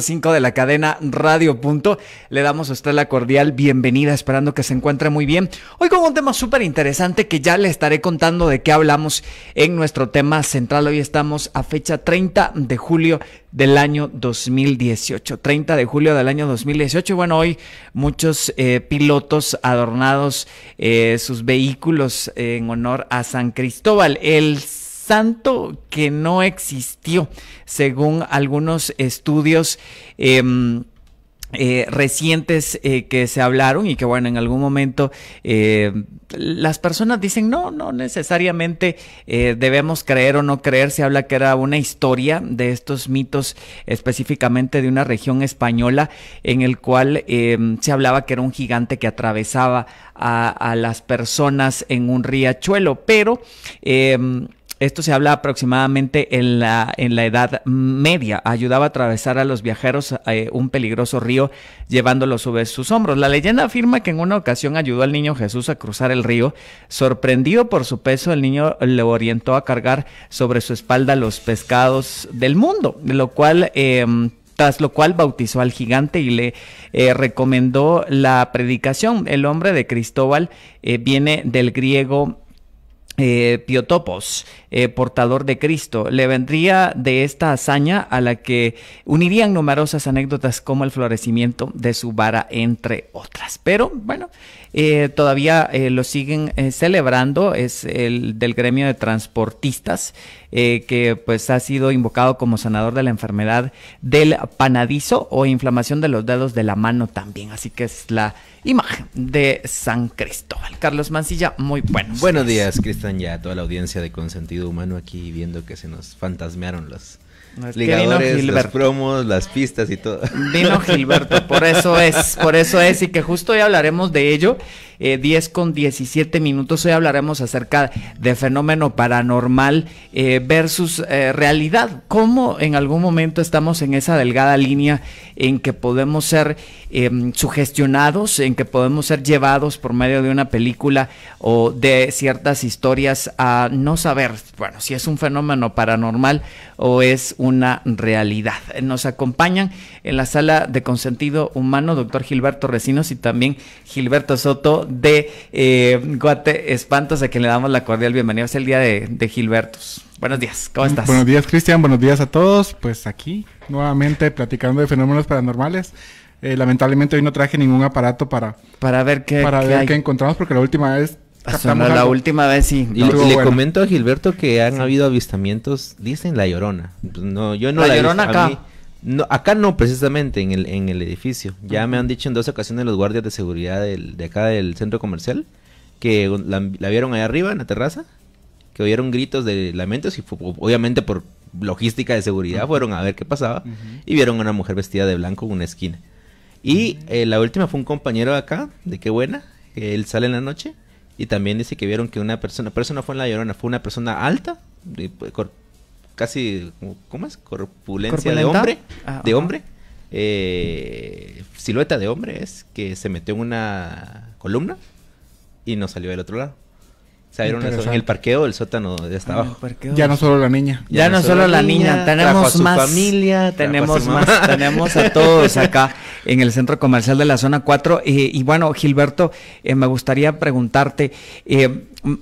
5 de la cadena Radio Punto. Le damos a usted la cordial bienvenida, esperando que se encuentre muy bien. Hoy con un tema súper interesante que ya le estaré contando de qué hablamos en nuestro tema central. Hoy estamos a fecha 30 de julio del año 2018. 30 de julio del año 2018. Bueno, hoy muchos eh, pilotos adornados eh, sus vehículos en honor a San Cristóbal. El tanto que no existió, según algunos estudios. Em, eh, recientes eh, que se hablaron y que bueno, en algún momento eh, las personas dicen no, no necesariamente debemos creer o no creer, se habla que era una historia de estos mitos específicamente de una región española en el cual em, se hablaba que era un gigante que atravesaba a, a las personas en un riachuelo, pero em, esto se habla aproximadamente en la, en la Edad Media. Ayudaba a atravesar a los viajeros eh, un peligroso río llevándolos sobre sus hombros. La leyenda afirma que en una ocasión ayudó al niño Jesús a cruzar el río. Sorprendido por su peso, el niño le orientó a cargar sobre su espalda los pescados del mundo, lo cual... Em, tras lo cual bautizó al gigante y le eh, recomendó la predicación. El hombre de Cristóbal eh, viene del griego piotopos, eh, portador de Cristo. Le vendría de esta hazaña a la que unirían numerosas anécdotas como el florecimiento de su vara, entre otras. Pero bueno, eh, todavía eh, lo siguen celebrando, es el del gremio de transportistas, que pues ha sido invocado como sanador de la enfermedad del panadizo o inflamación de los dedos de la mano también. Así que es la imagen de San Cristóbal. Carlos Mancilla, muy buenos Buenos días, Cristian, ya a toda la audiencia de Consentido humano aquí viendo que se nos fantasmearon los ligadores, los promos, las pistas y todo. Vino Gilberto, por eso es, por eso es, y que justo hoy hablaremos de ello eh, 10 con 17 minutos. Hoy hablaremos acerca de fenómeno paranormal eh, versus eh, realidad. ¿Cómo en algún momento estamos en esa delgada línea en que podemos ser em, sugestionados, en que podemos ser llevados por medio de una película o de ciertas historias a no saber, bueno, si es un fenómeno paranormal o es una realidad? Nos acompañan en la sala de consentido humano, doctor Gilberto Recinos y también Gilberto Soto de eh, Guate Espantos, a quien le damos la cordial bienvenida. Es el día de, Gilbertos. Buenos días, ¿cómo mm, estás? Buenos días, Cristian. Buenos días a todos. Pues aquí, nuevamente, platicando de fenómenos paranormales. Eh, lamentablemente hoy no traje ningún aparato para, para ver qué, para encontramos, porque la última vez ah, la última vez, sí. Y, le, comento a Gilberto que han habido avistamientos, dicen La Llorona. No, yo no la, Llorona acá. No, acá no, precisamente, en el, en el edificio. Ya me han dicho en dos ocasiones los guardias de seguridad del, de acá del centro comercial que la, vieron ahí arriba en la terraza, que oyeron gritos de lamentos y obviamente por logística de seguridad fueron a ver qué pasaba y vieron a una mujer vestida de blanco en una esquina. Y eh, la última fue un compañero de acá, de qué buena, que él sale en la noche y también dice que vieron que una persona, pero eso no fue en la llorona, fue una persona alta, pues, casi, ¿cómo es? Corpulencia de hombre. Ah, de hombre. Eh, silueta de hombre es que se metió en una columna y no salió del otro lado. se en el parqueo el sótano de estaba. Ah, abajo. Ya no solo la niña. Ya, no, solo, la niña, tenemos más familia, tenemos más, tenemos a todos acá en el centro comercial de la zona 4. Eh, y bueno, Gilberto, eh, me gustaría preguntarte,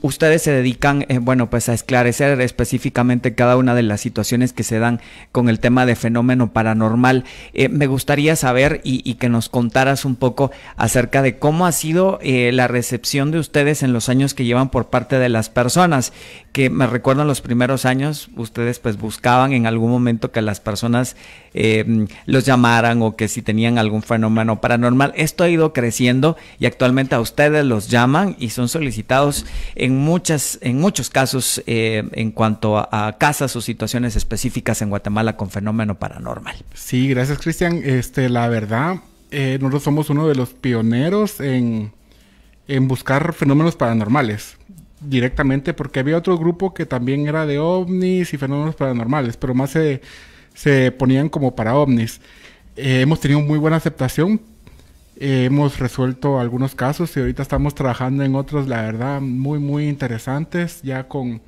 ustedes se dedican, eh, bueno, pues a esclarecer específicamente cada una de las situaciones que se dan con el tema de fenómeno paranormal. Eh, me gustaría saber y, que nos contaras un poco acerca de cómo ha sido eh, la recepción de ustedes en los años que llevan por parte de las personas, que me recuerdo en los primeros años, ustedes pues buscaban en algún momento que las personas los llamaran o que si tenían algún fenómeno paranormal. Esto ha ido creciendo y actualmente a ustedes los llaman y son solicitados en, muchas, en muchos casos eh, en cuanto a, casas o situaciones específicas en Guatemala con fenómeno paranormal. Sí, gracias Cristian. Este, la verdad, eh, nosotros somos uno de los pioneros en, en buscar fenómenos paranormales directamente porque había otro grupo que también era de ovnis y fenómenos paranormales, pero más se, se ponían como para ovnis. Eh, hemos tenido muy buena aceptación, hemos resuelto algunos casos y ahorita estamos trabajando en otros, la verdad, muy, muy interesantes, ya con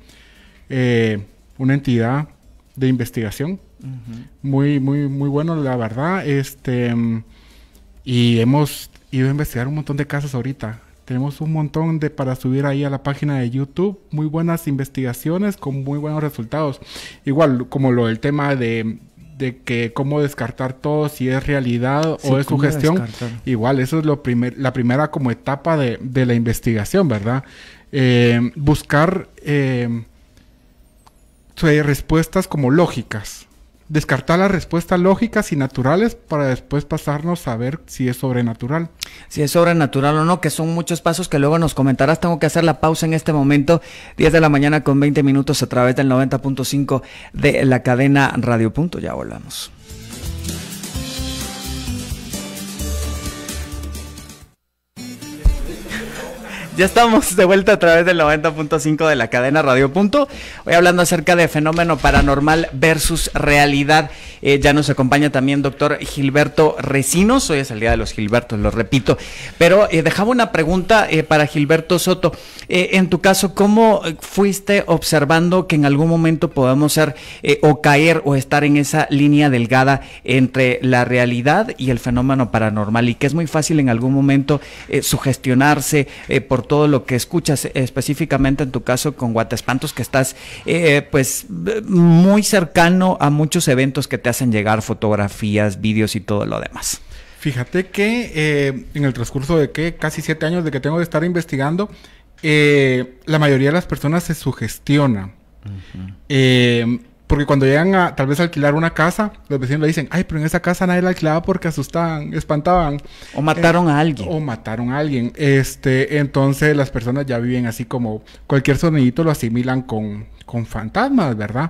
eh, una entidad de investigación. Muy, muy, muy bueno, la verdad. Este, y hemos ido a investigar un montón de casos ahorita. Tenemos un montón de para subir ahí a la página de YouTube. Muy buenas investigaciones con muy buenos resultados. Igual, como lo del tema de de que cómo descartar todo, si es realidad o es gestión... Igual, eso es lo primer, la primera como etapa de, la investigación, ¿verdad? Eh, buscar eh, respuestas como lógicas descartar las respuestas lógicas y naturales para después pasarnos a ver si es sobrenatural. Si es sobrenatural o no, que son muchos pasos que luego nos comentarás. Tengo que hacer la pausa en este momento, 10 de la mañana con 20 minutos a través del 90.5 de la cadena Radio Punto. Ya volvamos. Ya estamos de vuelta a través del 90.5 de la cadena Radio Punto. Hoy hablando acerca de fenómeno paranormal versus realidad. Eh, ya nos acompaña también doctor Gilberto Recinos. Hoy es el día de los Gilbertos, lo repito. Pero eh, dejaba una pregunta eh, para Gilberto Soto. en tu caso, ¿cómo fuiste observando que en algún momento podamos ser o caer o estar en esa línea delgada entre la realidad y el fenómeno paranormal? Y que es muy fácil en algún momento sugestionarse por todo lo que escuchas específicamente en tu caso con Guatespantos, que estás eh, pues muy cercano a muchos eventos que te hacen llegar fotografías, vídeos y todo lo demás. Fíjate que eh, en el transcurso de que casi siete años de que tengo de estar investigando, eh, la mayoría de las personas se sugestiona. Porque cuando llegan a tal vez a alquilar una casa, los vecinos le dicen, ay, pero en esa casa nadie la alquilaba porque asustaban, espantaban. O mataron eh, a alguien. O mataron a alguien. Este, entonces las personas ya viven así como cualquier sonidito lo asimilan con, con fantasmas, ¿verdad?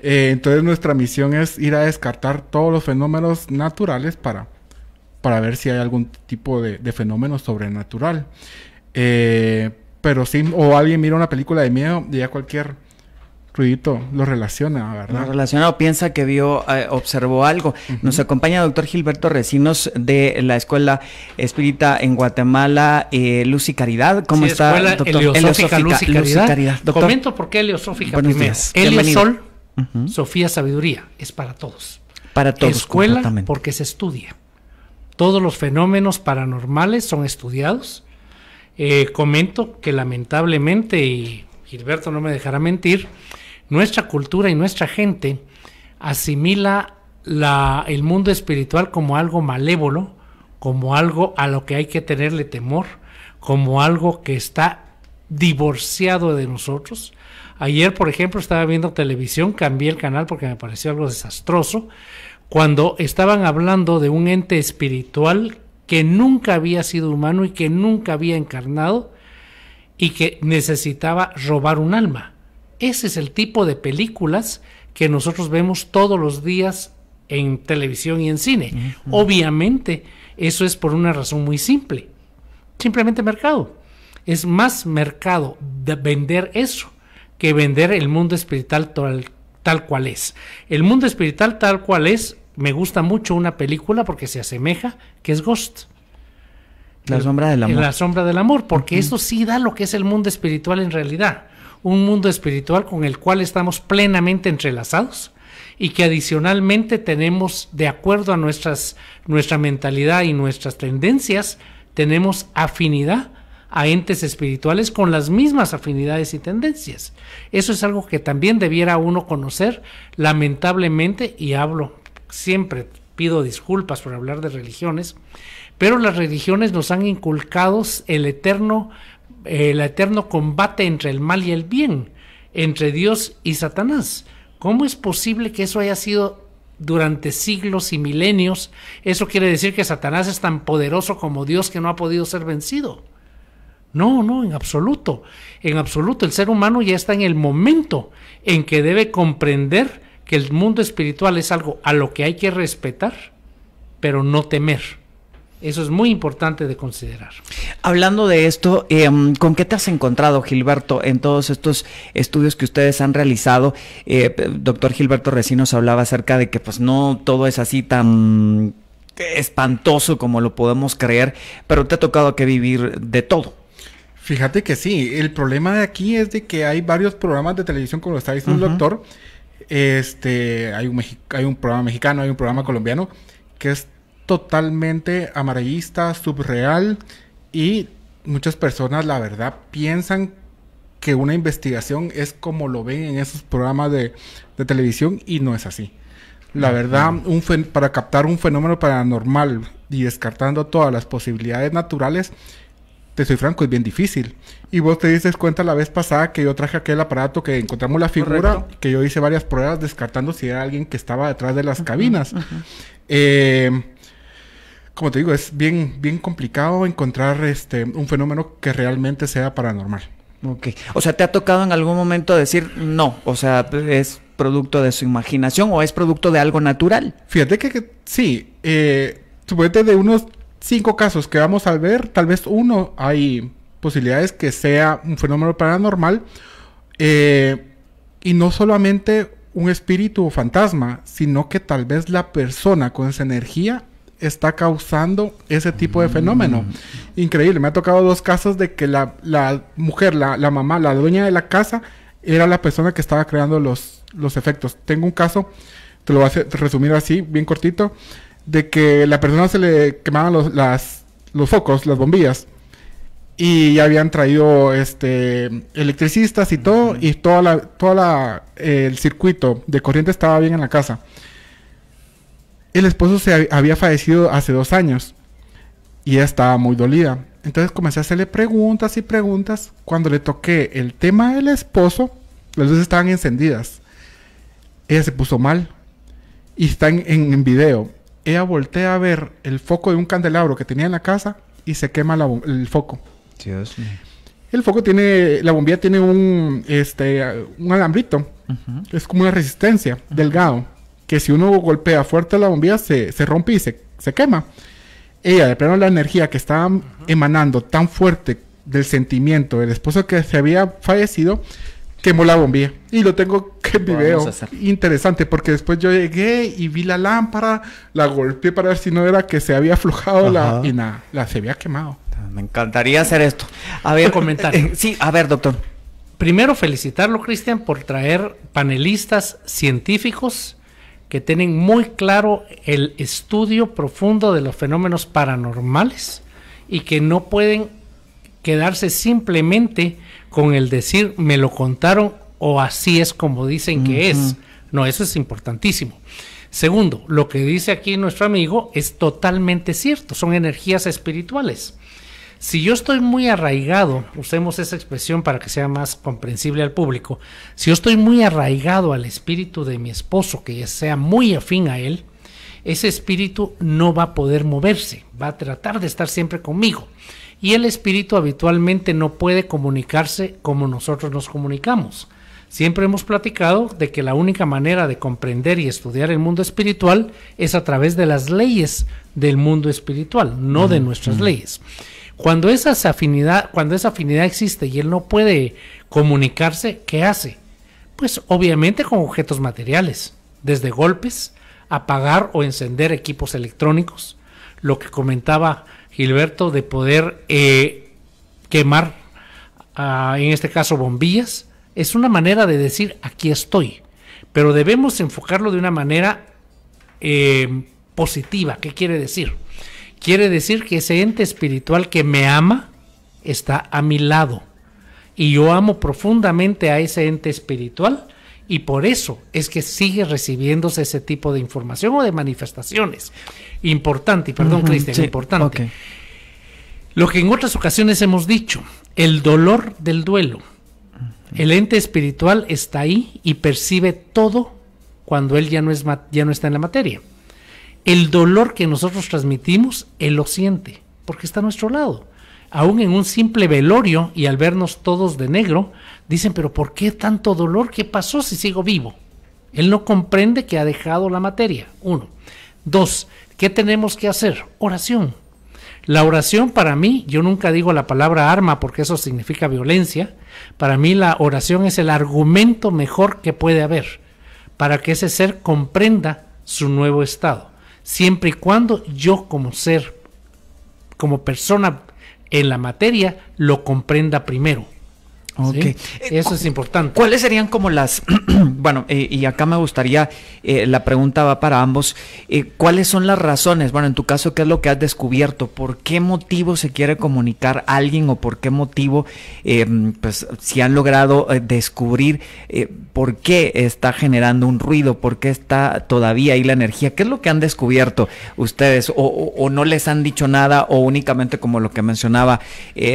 Eh, entonces nuestra misión es ir a descartar todos los fenómenos naturales para, para ver si hay algún tipo de, fenómeno sobrenatural. Eh, pero sí, o alguien mira una película de miedo ya cualquier lo relaciona, ¿verdad? Lo relaciona o piensa que vio, eh, observó algo. Nos acompaña el doctor Gilberto Recinos de la Escuela Espírita en Guatemala, eh, Luz y Caridad. ¿Cómo está, escuela doctor? Luz y Caridad. Comento por qué Heliosófica Buenos Sofía Sabiduría, es para todos. Para todos. Escuela porque se estudia. Todos los fenómenos paranormales son estudiados. Eh, comento que lamentablemente, y Gilberto no me dejará mentir, nuestra cultura y nuestra gente asimila la, el mundo espiritual como algo malévolo, como algo a lo que hay que tenerle temor, como algo que está divorciado de nosotros. Ayer, por ejemplo, estaba viendo televisión, cambié el canal porque me pareció algo desastroso, cuando estaban hablando de un ente espiritual que nunca había sido humano y que nunca había encarnado y que necesitaba robar un alma. Ese es el tipo de películas que nosotros vemos todos los días en televisión y en cine. Obviamente, eso es por una razón muy simple. Simplemente mercado. Es más mercado de vender eso que vender el mundo espiritual tal, cual es. El mundo espiritual tal cual es, me gusta mucho una película porque se asemeja, que es Ghost. La sombra del amor. La sombra del amor, porque eso sí da lo que es el mundo espiritual en realidad un mundo espiritual con el cual estamos plenamente entrelazados y que adicionalmente tenemos, de acuerdo a nuestras, nuestra mentalidad y nuestras tendencias, tenemos afinidad a entes espirituales con las mismas afinidades y tendencias. Eso es algo que también debiera uno conocer, lamentablemente, y hablo siempre, pido disculpas por hablar de religiones, pero las religiones nos han inculcado el eterno el eterno combate entre el mal y el bien, entre Dios y Satanás. ¿Cómo es posible que eso haya sido durante siglos y milenios? Eso quiere decir que Satanás es tan poderoso como Dios que no ha podido ser vencido. No, no, en absoluto. En absoluto, el ser humano ya está en el momento en que debe comprender que el mundo espiritual es algo a lo que hay que respetar, pero no temer. Eso es muy importante de considerar. Hablando de esto, em, ¿con qué te has encontrado, Gilberto, en todos estos estudios que ustedes han realizado? Eh, doctor Gilberto nos hablaba acerca de que pues no todo es así tan espantoso como lo podemos creer, pero te ha tocado que vivir de todo. Fíjate que sí, el problema de aquí es de que hay varios programas de televisión, como lo está diciendo el doctor, este, hay un, hay un programa mexicano, hay un programa colombiano, que es totalmente amarillista, subreal y muchas personas la verdad piensan que una investigación es como lo ven en esos programas de, televisión y no es así. La verdad, un para captar un fenómeno paranormal y descartando todas las posibilidades naturales, te soy franco, es bien difícil. Y vos te dices cuenta la vez pasada que yo traje aquel aparato que encontramos la figura, que yo hice varias pruebas descartando si era alguien que estaba detrás de las cabinas. eh, como te digo, es bien, bien complicado encontrar este, un fenómeno que realmente sea paranormal. Ok. O sea, ¿te ha tocado en algún momento decir no? O sea, ¿es producto de su imaginación o es producto de algo natural? Fíjate que, sí. Eh, de unos cinco casos que vamos a ver, tal vez uno hay posibilidades que sea un fenómeno paranormal eh, y no solamente un espíritu o fantasma, sino que tal vez la persona con esa energía está causando ese tipo de fenómeno. Mm. Increíble, me ha tocado dos casos de que la, mujer, la, mamá, la dueña de la casa, era la persona que estaba creando los, los efectos. Tengo un caso, te lo voy a resumir así, bien cortito, de que la persona se le quemaban los, las, los focos, las bombillas. Y ya habían traído este electricistas y todo, y toda toda el circuito de corriente estaba bien en la casa. El esposo se había fallecido hace dos años y ella estaba muy dolida. Entonces comencé a hacerle preguntas y preguntas. Cuando le toqué el tema del esposo, las luces estaban encendidas. Ella se puso mal y está en, video. Ella voltea a ver el foco de un candelabro que tenía en la casa y se quema el foco. Dios mío. El foco tiene, la bombilla tiene un, este, un alambrito. Es como una resistencia, delgado que si uno golpea fuerte la bombilla se, se rompe y se, se, quema. Ella, de plano, la energía que estaba emanando tan fuerte del sentimiento del esposo que se había fallecido, quemó la bombilla. Y lo tengo que video. Interesante, porque después yo llegué y vi la lámpara, la golpeé para ver si no era que se había aflojado la, y nada, la se había quemado. Me encantaría hacer esto. A ver, comentar. Eh, sí, a ver, doctor. Primero felicitarlo, Cristian, por traer panelistas científicos que tienen muy claro el estudio profundo de los fenómenos paranormales y que no pueden quedarse simplemente con el decir me lo contaron o así es como dicen que es. No, eso es importantísimo. Segundo, lo que dice aquí nuestro amigo es totalmente cierto, son energías espirituales. Si yo estoy muy arraigado, usemos esa expresión para que sea más comprensible al público, si yo estoy muy arraigado al espíritu de mi esposo, que sea muy afín a él, ese espíritu no va a poder moverse, va a tratar de estar siempre conmigo. Y el espíritu habitualmente no puede comunicarse como nosotros nos comunicamos. Siempre hemos platicado de que la única manera de comprender y estudiar el mundo espiritual es a través de las leyes del mundo espiritual, no de nuestras leyes. Cuando, afinidad, cuando esa afinidad existe y él no puede comunicarse, ¿qué hace? Pues obviamente con objetos materiales, desde golpes, apagar o encender equipos electrónicos, lo que comentaba Gilberto de poder eh, quemar, ah, en este caso bombillas, es una manera de decir aquí estoy, pero debemos enfocarlo de una manera eh, positiva. ¿Qué quiere decir? Quiere decir que ese ente espiritual que me ama está a mi lado. Y yo amo profundamente a ese ente espiritual y por eso es que sigue recibiéndose ese tipo de información o de manifestaciones. Importante, perdón Cristian, importante. Lo que en otras ocasiones hemos dicho, el dolor del duelo. El ente espiritual está ahí y percibe todo cuando él ya no, es, ya no está en la materia el dolor que nosotros transmitimos, Él lo siente, porque está a nuestro lado. Aún en un simple velorio y al vernos todos de negro, dicen, pero ¿por qué tanto dolor? ¿Qué pasó si sigo vivo? Él no comprende que ha dejado la materia. Uno. Dos, ¿qué tenemos que hacer? Oración. La oración para mí, yo nunca digo la palabra arma porque eso significa violencia, para mí la oración es el argumento mejor que puede haber para que ese ser comprenda su nuevo estado siempre y cuando yo como ser, como persona en la materia, lo comprenda primero. Okay. Eh, Eso es importante. ¿Cuáles serían como las, bueno, eh, y acá me gustaría, eh, la pregunta va para ambos, ¿cuáles son las razones? Bueno, en tu caso, ¿qué es lo que has descubierto? ¿Por qué motivo se quiere comunicar a alguien o por qué motivo, pues, si han logrado descubrir por qué está generando un ruido, por qué está todavía ahí la energía? ¿Qué es lo que han descubierto ustedes? ¿O, no les han dicho nada o únicamente como lo que mencionaba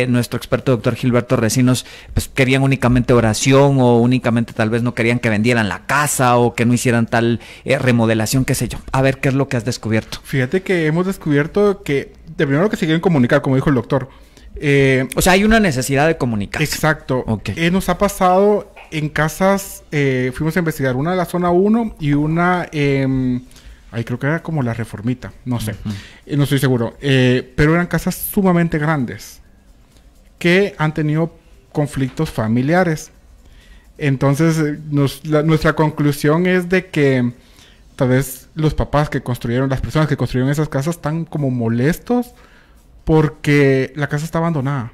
nuestro experto doctor Gilberto Recinos, pues querían únicamente oración o únicamente tal vez no querían que vendieran la casa o que no hicieran tal eh, remodelación, qué sé yo. A ver, ¿qué es lo que has descubierto? Fíjate que hemos descubierto que, de primero que se quieren comunicar, como dijo el doctor. Eh, o sea, hay una necesidad de comunicar. Exacto. Eh, nos ha pasado en casas, fuimos a investigar una de la zona 1 y una... Ahí creo que era como la reformita, no sé, no estoy seguro. pero eran casas sumamente grandes que han tenido conflictos familiares. Entonces, eh, nuestra conclusión es de que tal vez los papás que construyeron, las personas que construyeron esas casas están como molestos porque la casa está abandonada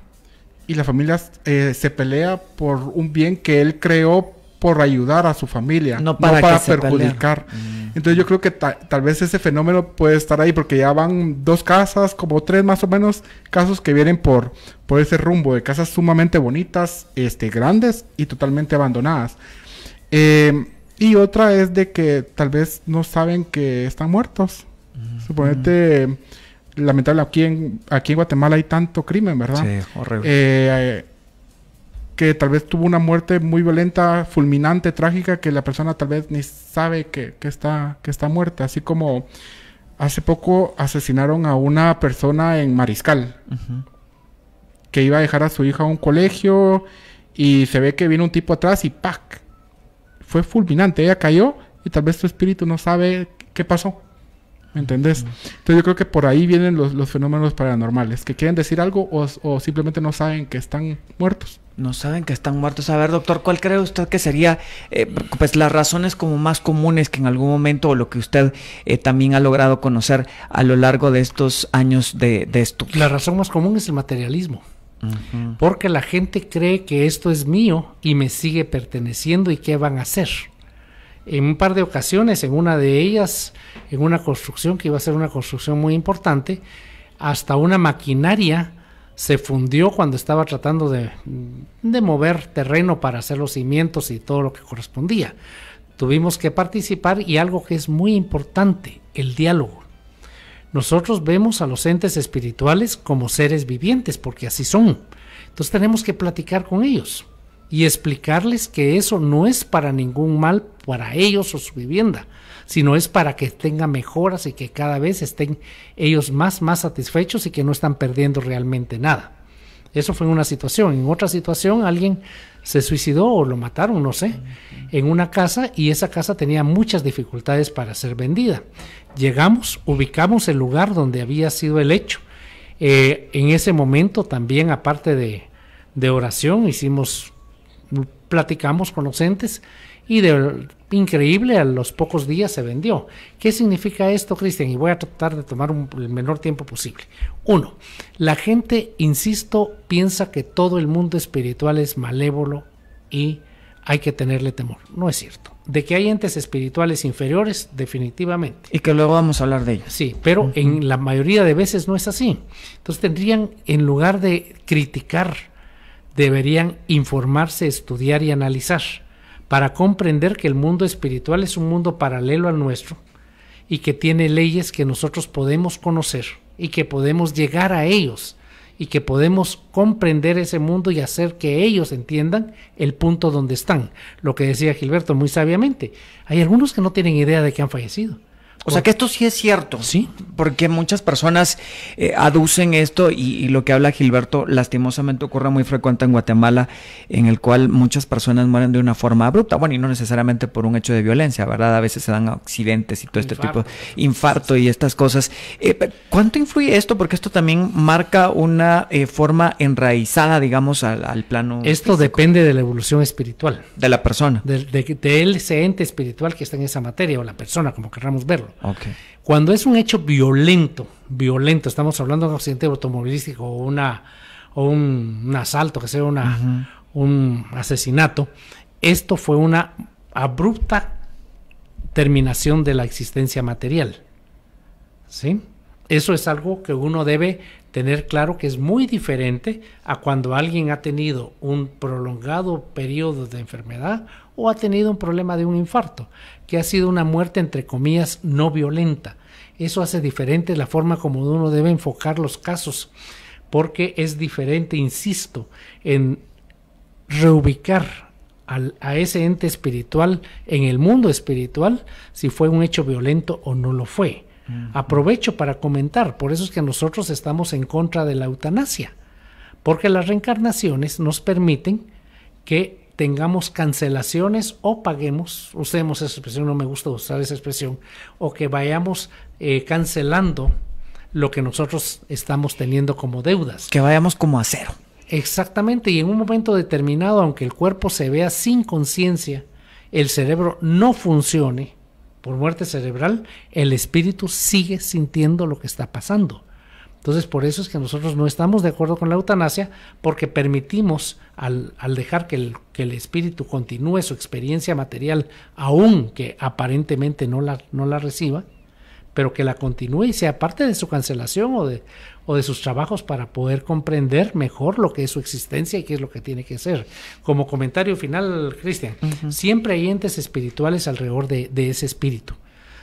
y la familia eh, se pelea por un bien que él creó por ayudar a su familia, no para, perjudicar. Mm. Entonces yo creo que tal vez ese fenómeno puede estar ahí, porque ya van dos casas, como tres más o menos, casos que vienen por, por ese rumbo, de casas sumamente bonitas, este, grandes y totalmente abandonadas. Em, y otra es de que tal vez no saben que están muertos. Mm. Suponete... lamentablemente lamentable, aquí en, aquí en Guatemala hay tanto crimen, ¿verdad? Sí, horrible. Eh, que tal vez tuvo una muerte muy violenta, fulminante, trágica, que la persona tal vez ni sabe que, está, que está muerta. Así como hace poco asesinaron a una persona en Mariscal, que iba a dejar a su hija a un colegio y se ve que viene un tipo atrás y ¡pac! Fue fulminante, ella cayó y tal vez su espíritu no sabe qué pasó. ¿Me entendés? Entonces yo creo que por ahí vienen los, los fenómenos paranormales, que quieren decir algo o, o, simplemente no saben que están muertos no saben que están muertos. A ver, doctor, ¿cuál cree usted que sería eh, pues las razones como más comunes que en algún momento o lo que usted eh, también ha logrado conocer a lo largo de estos años de, esto? La razón más común es el materialismo. Porque la gente cree que esto es mío y me sigue perteneciendo y qué van a hacer. En un par de ocasiones, en una de ellas, en una construcción que iba a ser una construcción muy importante, hasta una maquinaria se fundió cuando estaba tratando de, mover terreno para hacer los cimientos y todo lo que correspondía. Tuvimos que participar y algo que es muy importante, el diálogo. Nosotros vemos a los entes espirituales como seres vivientes, porque así son. Entonces tenemos que platicar con ellos y explicarles que eso no es para ningún mal para ellos o su vivienda, sino es para que tengan mejoras y que cada vez estén ellos más, más satisfechos y que no están perdiendo realmente nada. Eso fue una situación. En otra situación alguien se suicidó o lo mataron, no sé, en una casa y esa casa tenía muchas dificultades para ser vendida. Llegamos, ubicamos el lugar donde había sido el hecho. Eh, en ese momento también, aparte de, de oración, hicimos platicamos con los entes y de increíble a los pocos días se vendió. ¿Qué significa esto, Cristian? Y voy a tratar de tomar el menor tiempo posible. Uno, la gente, insisto, piensa que todo el mundo espiritual es malévolo y hay que tenerle temor. No es cierto. De que hay entes espirituales inferiores, definitivamente. Y que luego vamos a hablar de ellos. Sí, pero en la mayoría de veces no es así. Entonces tendrían, en lugar de criticar, deberían informarse, estudiar y analizar para comprender que el mundo espiritual es un mundo paralelo al nuestro y que tiene leyes que nosotros podemos conocer y que podemos llegar a ellos y que podemos comprender ese mundo y hacer que ellos entiendan el punto donde están. Lo que decía Gilberto muy sabiamente, hay algunos que no tienen idea de que han fallecido o sea que esto sí es cierto. Sí. Porque muchas personas eh, aducen esto y, lo que habla Gilberto lastimosamente ocurre muy frecuente en Guatemala, en el cual muchas personas mueren de una forma abrupta. Bueno, y no necesariamente por un hecho de violencia, ¿verdad? A veces se dan accidentes y todo este tipo de infarto y estas cosas. Eh, ¿Cuánto influye esto? Porque esto también marca una eh, forma enraizada, digamos, al, plano. Esto depende de la evolución espiritual. De la persona. De, de ese ente espiritual que está en esa materia o la persona, como querramos verlo. Cuando es un hecho violento, violento, estamos hablando de un accidente automovilístico o, un, asalto, que sea un asesinato, esto fue una abrupta terminación de la existencia material. ¿Sí? Eso es algo que uno debe tener claro que es muy diferente a cuando alguien ha tenido un prolongado periodo de enfermedad o ha tenido un problema de un infarto, que ha sido una muerte entre comillas no violenta. Eso hace diferente la forma como uno debe enfocar los casos, porque es diferente, insisto, en reubicar a ese ente espiritual en el mundo espiritual si fue un hecho violento o no lo fue. Aprovecho para comentar, por eso es que nosotros estamos en contra de la eutanasia, porque las reencarnaciones nos permiten que tengamos cancelaciones o paguemos, usemos esa expresión, no me gusta usar esa expresión, o que vayamos eh, cancelando lo que nosotros estamos teniendo como deudas. Que vayamos como a cero. Exactamente, y en un momento determinado, aunque el cuerpo se vea sin conciencia, el cerebro no funcione por muerte cerebral, el espíritu sigue sintiendo lo que está pasando. Entonces, por eso es que nosotros no estamos de acuerdo con la eutanasia, porque permitimos, al, dejar que el, espíritu continúe su experiencia material, aun que aparentemente no la, reciba, pero que la continúe y sea parte de su cancelación o de, sus trabajos para poder comprender mejor lo que es su existencia y qué es lo que tiene que ser. Como comentario final, Cristian, siempre hay entes espirituales alrededor de ese espíritu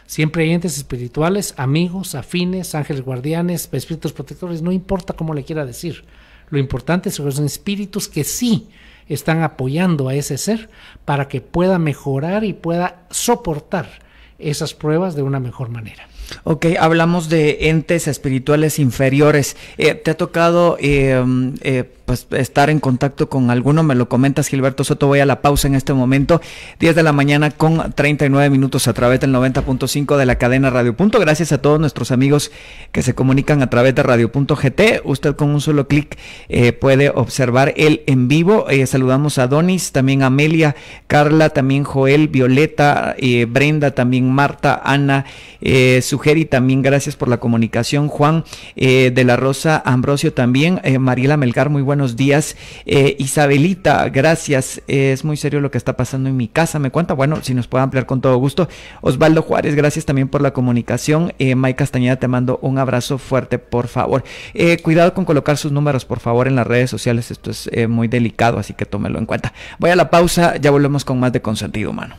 siempre hay entes espirituales, amigos, afines, ángeles guardianes, espíritus protectores, no importa cómo le quiera decir. Lo importante es que son espíritus que sí están apoyando a ese ser para que pueda mejorar y pueda soportar esas pruebas de una mejor manera. Ok, hablamos de entes espirituales inferiores. Eh, ¿Te ha tocado eh, eh, pues, estar en contacto con alguno, me lo comentas Gilberto Soto, voy a la pausa en este momento, 10 de la mañana con 39 minutos a través del 90.5 de la cadena Radio Punto. Gracias a todos nuestros amigos que se comunican a través de Radio Punto GT. Usted con un solo clic eh, puede observar el en vivo. Eh, saludamos a Donis, también Amelia, Carla, también Joel, Violeta, eh, Brenda, también Marta, Ana, Sugeri, también gracias por la comunicación. Juan de la Rosa Ambrosio también, Mariela Melgar, muy buena buenos días. Eh, Isabelita, gracias. Eh, es muy serio lo que está pasando en mi casa, me cuenta. Bueno, si nos puede ampliar con todo gusto. Osvaldo Juárez, gracias también por la comunicación. Eh, Mike Castañeda, te mando un abrazo fuerte, por favor. Eh, cuidado con colocar sus números, por favor, en las redes sociales. Esto es muy delicado, así que tómelo en cuenta. Voy a la pausa, ya volvemos con más de consentido humano.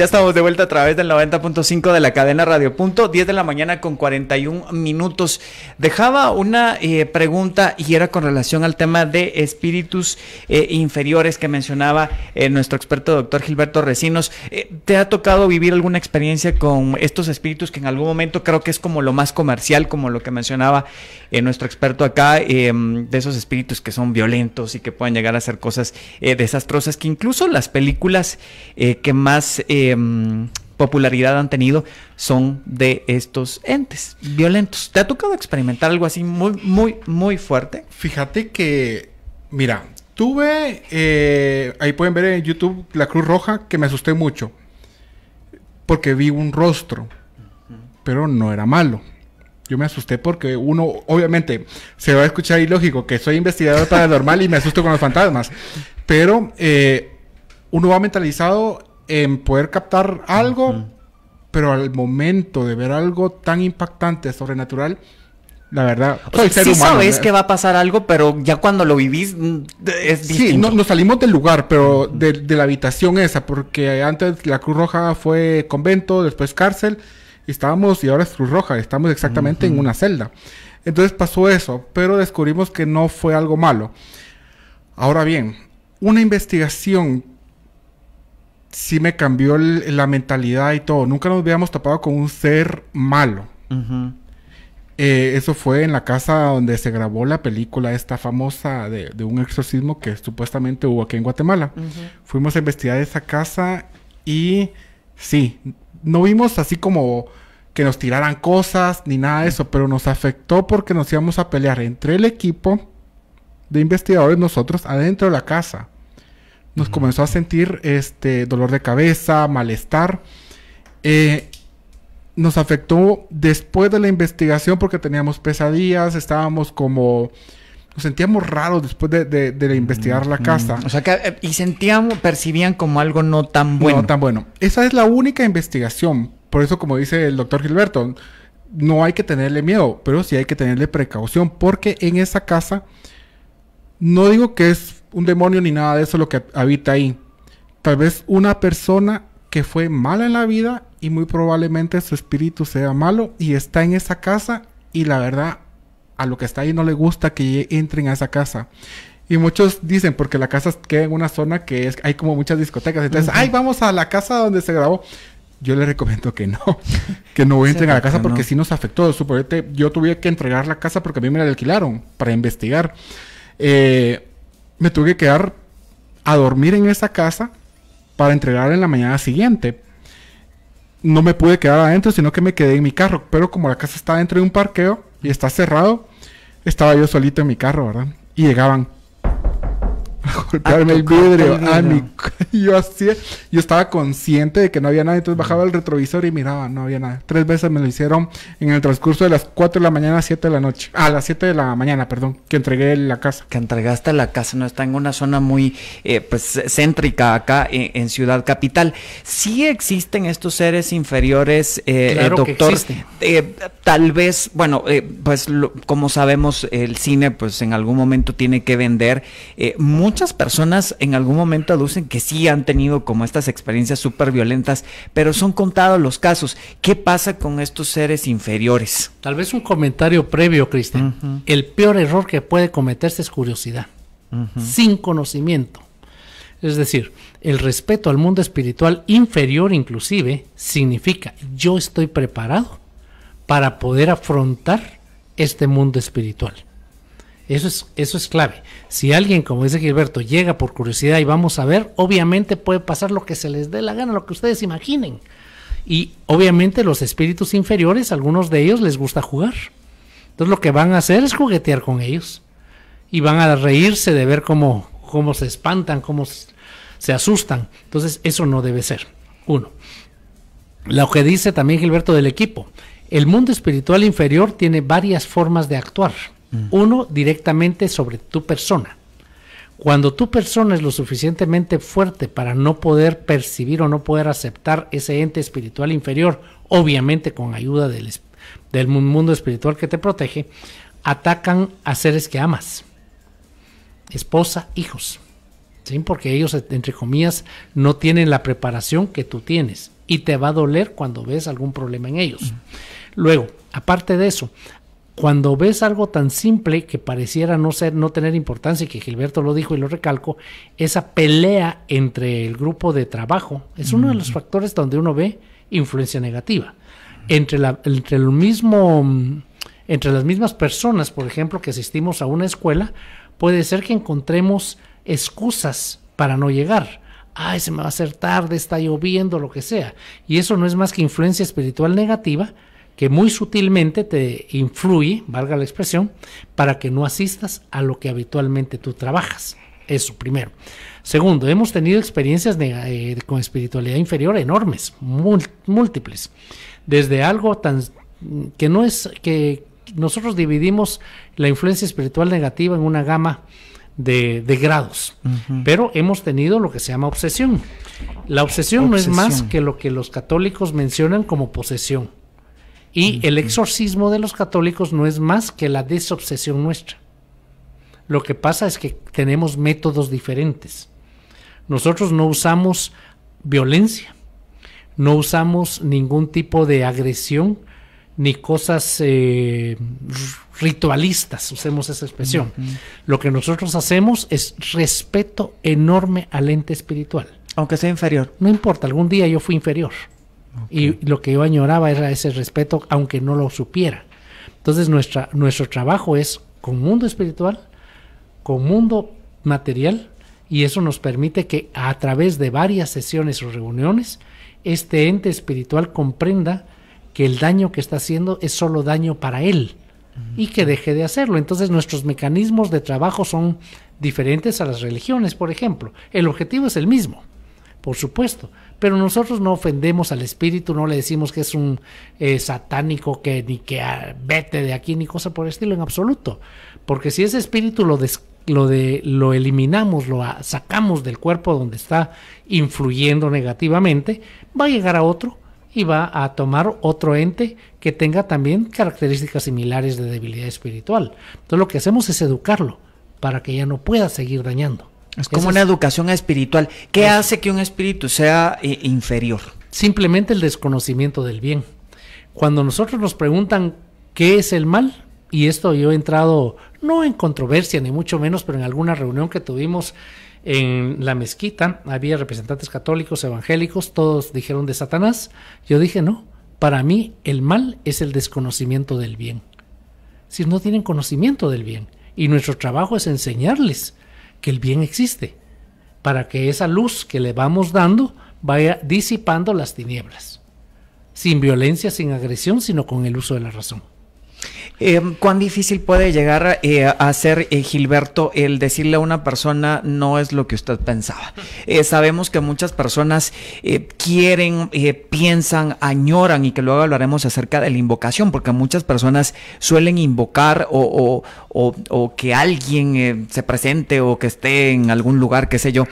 Ya estamos de vuelta a través del 90.5 de la cadena Radio Punto, 10 de la mañana con 41 minutos. Dejaba una eh, pregunta y era con relación al tema de espíritus eh, inferiores que mencionaba eh, nuestro experto doctor Gilberto Recinos. Eh, ¿Te ha tocado vivir alguna experiencia con estos espíritus que en algún momento creo que es como lo más comercial, como lo que mencionaba nuestro experto acá, em, de esos espíritus que son violentos y que pueden llegar a hacer cosas desastrosas, que incluso las películas que más... Em, popularidad han tenido son de estos entes violentos. ¿Te ha tocado experimentar algo así muy, muy, muy fuerte? Fíjate que, mira, tuve, eh, ahí pueden ver en YouTube la Cruz Roja, que me asusté mucho, porque vi un rostro, pero no era malo. Yo me asusté porque uno, obviamente, se va a escuchar ilógico que soy investigador paranormal y me asusto con los fantasmas, pero eh, uno va mentalizado en poder captar algo, pero al momento de ver algo tan impactante, sobrenatural, la verdad, o sí sabes que va a pasar algo, pero ya cuando lo vivís mm, es difícil. Sí, no, nos salimos del lugar, pero de, la habitación esa, porque antes la Cruz Roja fue convento, después cárcel, y estábamos, y ahora es Cruz Roja, estamos exactamente en una celda. Entonces pasó eso, pero descubrimos que no fue algo malo. Ahora bien, una investigación sí me cambió la mentalidad y todo. Nunca nos habíamos topado con un ser malo. Eh, eso fue en la casa donde se grabó la película esta famosa de, un exorcismo que supuestamente hubo aquí en Guatemala. Fuimos a investigar esa casa y sí, no vimos así como que nos tiraran cosas ni nada de eso, pero nos afectó porque nos íbamos a pelear entre el equipo de investigadores nosotros adentro de la casa nos comenzó a sentir este dolor de cabeza, malestar. Eh, nos afectó después de la investigación porque teníamos pesadillas, estábamos como... Nos sentíamos raros después de, investigar la casa. O sea que... Eh, y sentíamos, percibían como algo no tan bueno. No tan bueno. Esa es la única investigación. Por eso, como dice el doctor Gilberto, no hay que tenerle miedo, pero sí hay que tenerle precaución porque en esa casa, no digo que es un demonio ni nada de eso lo que habita ahí. Tal vez una persona que fue mala en la vida y muy probablemente su espíritu sea malo y está en esa casa y la verdad a lo que está ahí no le gusta que entren a esa casa. Y muchos dicen, porque la casa queda en una zona que es, hay como muchas discotecas. Entonces, ay, vamos a la casa donde se grabó. Yo le recomiendo que no, que no entren a la casa porque sí nos afectó. yo tuve que entregar la casa porque a mí me la alquilaron para investigar. Eh, me tuve que quedar a dormir en esa casa para entregar en la mañana siguiente. No me pude quedar adentro, sino que me quedé en mi carro. Pero como la casa está dentro de un parqueo y está cerrado, estaba yo solito en mi carro, ¿verdad? Y llegaban golpearme ah, el vidrio. Ah, yo estaba consciente de que no había nada, entonces bajaba el retrovisor y miraba, no había nada. Tres veces me lo hicieron en el transcurso de las 4 de la mañana a 7 de la noche. A las 7 de la mañana, perdón, que entregué la casa. Que entregaste la casa, no está en una zona muy eh, pues, céntrica acá eh, en, Ciudad Capital. Sí existen estos seres inferiores, eh, doctor. tal vez, bueno, pues como sabemos, el cine pues en algún momento tiene que vender mucho muchas personas en algún momento aducen que sí han tenido como estas experiencias súper violentas, pero son contados los casos. ¿Qué pasa con estos seres inferiores? Tal vez un comentario previo, Cristian. El peor error que puede cometerse es curiosidad, sin conocimiento. Es decir, el respeto al mundo espiritual inferior inclusive significa yo estoy preparado para poder afrontar este mundo espiritual. Eso es, clave. Si alguien, como dice Gilberto, llega por curiosidad y vamos a ver, obviamente puede pasar lo que se les dé la gana, lo que ustedes imaginen. Y obviamente los espíritus inferiores, algunos de ellos les gusta jugar. Entonces lo que van a hacer es juguetear con ellos. Y van a reírse de ver cómo, cómo se espantan, cómo se asustan. Entonces eso no debe ser. Uno. Lo que dice también Gilberto del equipo. El mundo espiritual inferior tiene varias formas de actuar Mm. Uno, directamente sobre tu persona. Cuando tu persona es lo suficientemente fuerte para no poder percibir o no poder aceptar ese ente espiritual inferior, obviamente con ayuda del, del mundo espiritual que te protege, atacan a seres que amas, esposa, hijos. ¿Sí? porque ellos, entre comillas, no tienen la preparación que tú tienes y te va a doler cuando ves algún problema en ellos. Mm. Luego, aparte de eso, cuando ves algo tan simple que pareciera no ser, no tener importancia, y que Gilberto lo dijo y lo recalco, esa pelea entre el grupo de trabajo es uno de los factores donde uno ve influencia negativa. Entre, entre mismo, entre las mismas personas, por ejemplo, que asistimos a una escuela, puede ser que encontremos excusas para no llegar ay, se me va a hacer tarde, está lloviendo, lo que sea. Y eso no es más que influencia espiritual negativa que muy sutilmente te influye, valga la expresión, para que no asistas a lo que habitualmente tú trabajas. Eso, primero. Segundo, hemos tenido experiencias eh, con espiritualidad inferior enormes, múltiples. Desde algo tan que no es que nosotros dividimos la influencia espiritual negativa en una gama de, grados, pero hemos tenido lo que se llama obsesión. La obsesión no es más que lo que los católicos mencionan como posesión. Y el exorcismo de los católicos no es más que la desobsesión nuestra. Lo que pasa es que tenemos métodos diferentes. Nosotros no usamos violencia, no usamos ningún tipo de agresión ni cosas eh, ritualistas, usemos esa expresión. Lo que nosotros hacemos es respeto enorme al ente espiritual. Aunque sea inferior. No importa, algún día yo fui inferior. Y lo que yo añoraba era ese respeto, aunque no lo supiera. Entonces nuestra, nuestro trabajo es con mundo espiritual, con mundo material, y eso nos permite que a través de varias sesiones o reuniones, este ente espiritual comprenda que el daño que está haciendo es solo daño para él y que deje de hacerlo. Entonces nuestros mecanismos de trabajo son diferentes a las religiones, por ejemplo. El objetivo es el mismo, por supuesto, pero nosotros no ofendemos al espíritu, no le decimos que es un eh, satánico, que ni que ah, vete de aquí, ni cosa por el estilo en absoluto. Porque si ese espíritu lo, lo, de, lo eliminamos, lo ah, sacamos del cuerpo donde está influyendo negativamente, va a llegar a otro y va a tomar otro ente que tenga también características similares de debilidad espiritual. Entonces lo que hacemos es educarlo para que ya no pueda seguir dañando. Es como una educación espiritual. ¿Qué hace que un espíritu sea eh, inferior? Simplemente el desconocimiento del bien. Cuando nosotros nos preguntan qué es el mal, y esto yo he entrado no en controversia ni mucho menos, pero en alguna reunión que tuvimos en la mezquita, había representantes católicos, evangélicos, todos dijeron de Satanás. Yo dije, no, para mí el mal es el desconocimiento del bien. Si no tienen conocimiento del bien, y nuestro trabajo es enseñarles que el bien existe, para que esa luz que le vamos dando vaya disipando las tinieblas, sin violencia, sin agresión, sino con el uso de la razón. Eh, ¿Cuán difícil puede llegar a eh, ser, eh, Gilberto, el decirle a una persona no es lo que usted pensaba? Eh, sabemos que muchas personas quieren, piensan, añoran, y que luego hablaremos acerca de la invocación, porque muchas personas suelen invocar o, o que alguien se presente o que esté en algún lugar, qué sé yo.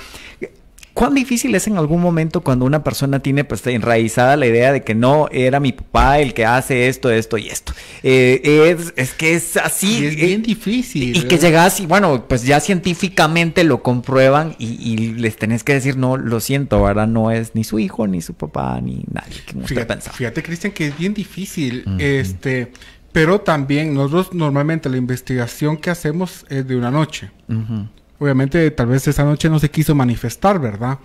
¿Cuán difícil es en algún momento cuando una persona tiene pues enraizada la idea de que no era mi papá el que hace esto, esto y esto? Eh, es, que es así. es eh, bien difícil. Y que llegas y bueno, pues ya científicamente lo comprueban y, les tenés que decir, no, lo siento, ahora No es ni su hijo, ni su papá, ni nadie. fíjate, fíjate Cristian, que es bien difícil. Este, pero también nosotros normalmente la investigación que hacemos es de una noche. Ajá. Obviamente, tal vez esa noche no se quiso manifestar, ¿verdad?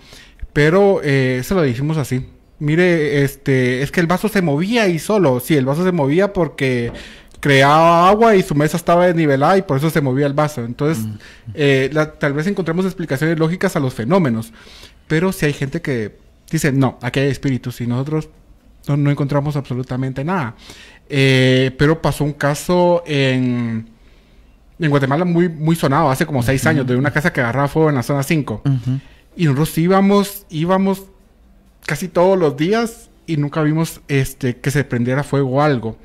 Pero eh, se lo dijimos así. Mire, este, es que el vaso se movía y solo. Sí, el vaso se movía porque creaba agua y su mesa estaba desnivelada y por eso se movía el vaso. Entonces, mm. eh, tal vez encontramos explicaciones lógicas a los fenómenos. Pero si hay gente que dice, no, aquí hay espíritus y nosotros no, encontramos absolutamente nada. Eh, pero pasó un caso en en Guatemala muy, muy sonado, hace como seis años, de una casa que agarraba fuego en la zona 5. Y nosotros íbamos, íbamos casi todos los días y nunca vimos este, que se prendiera fuego o algo.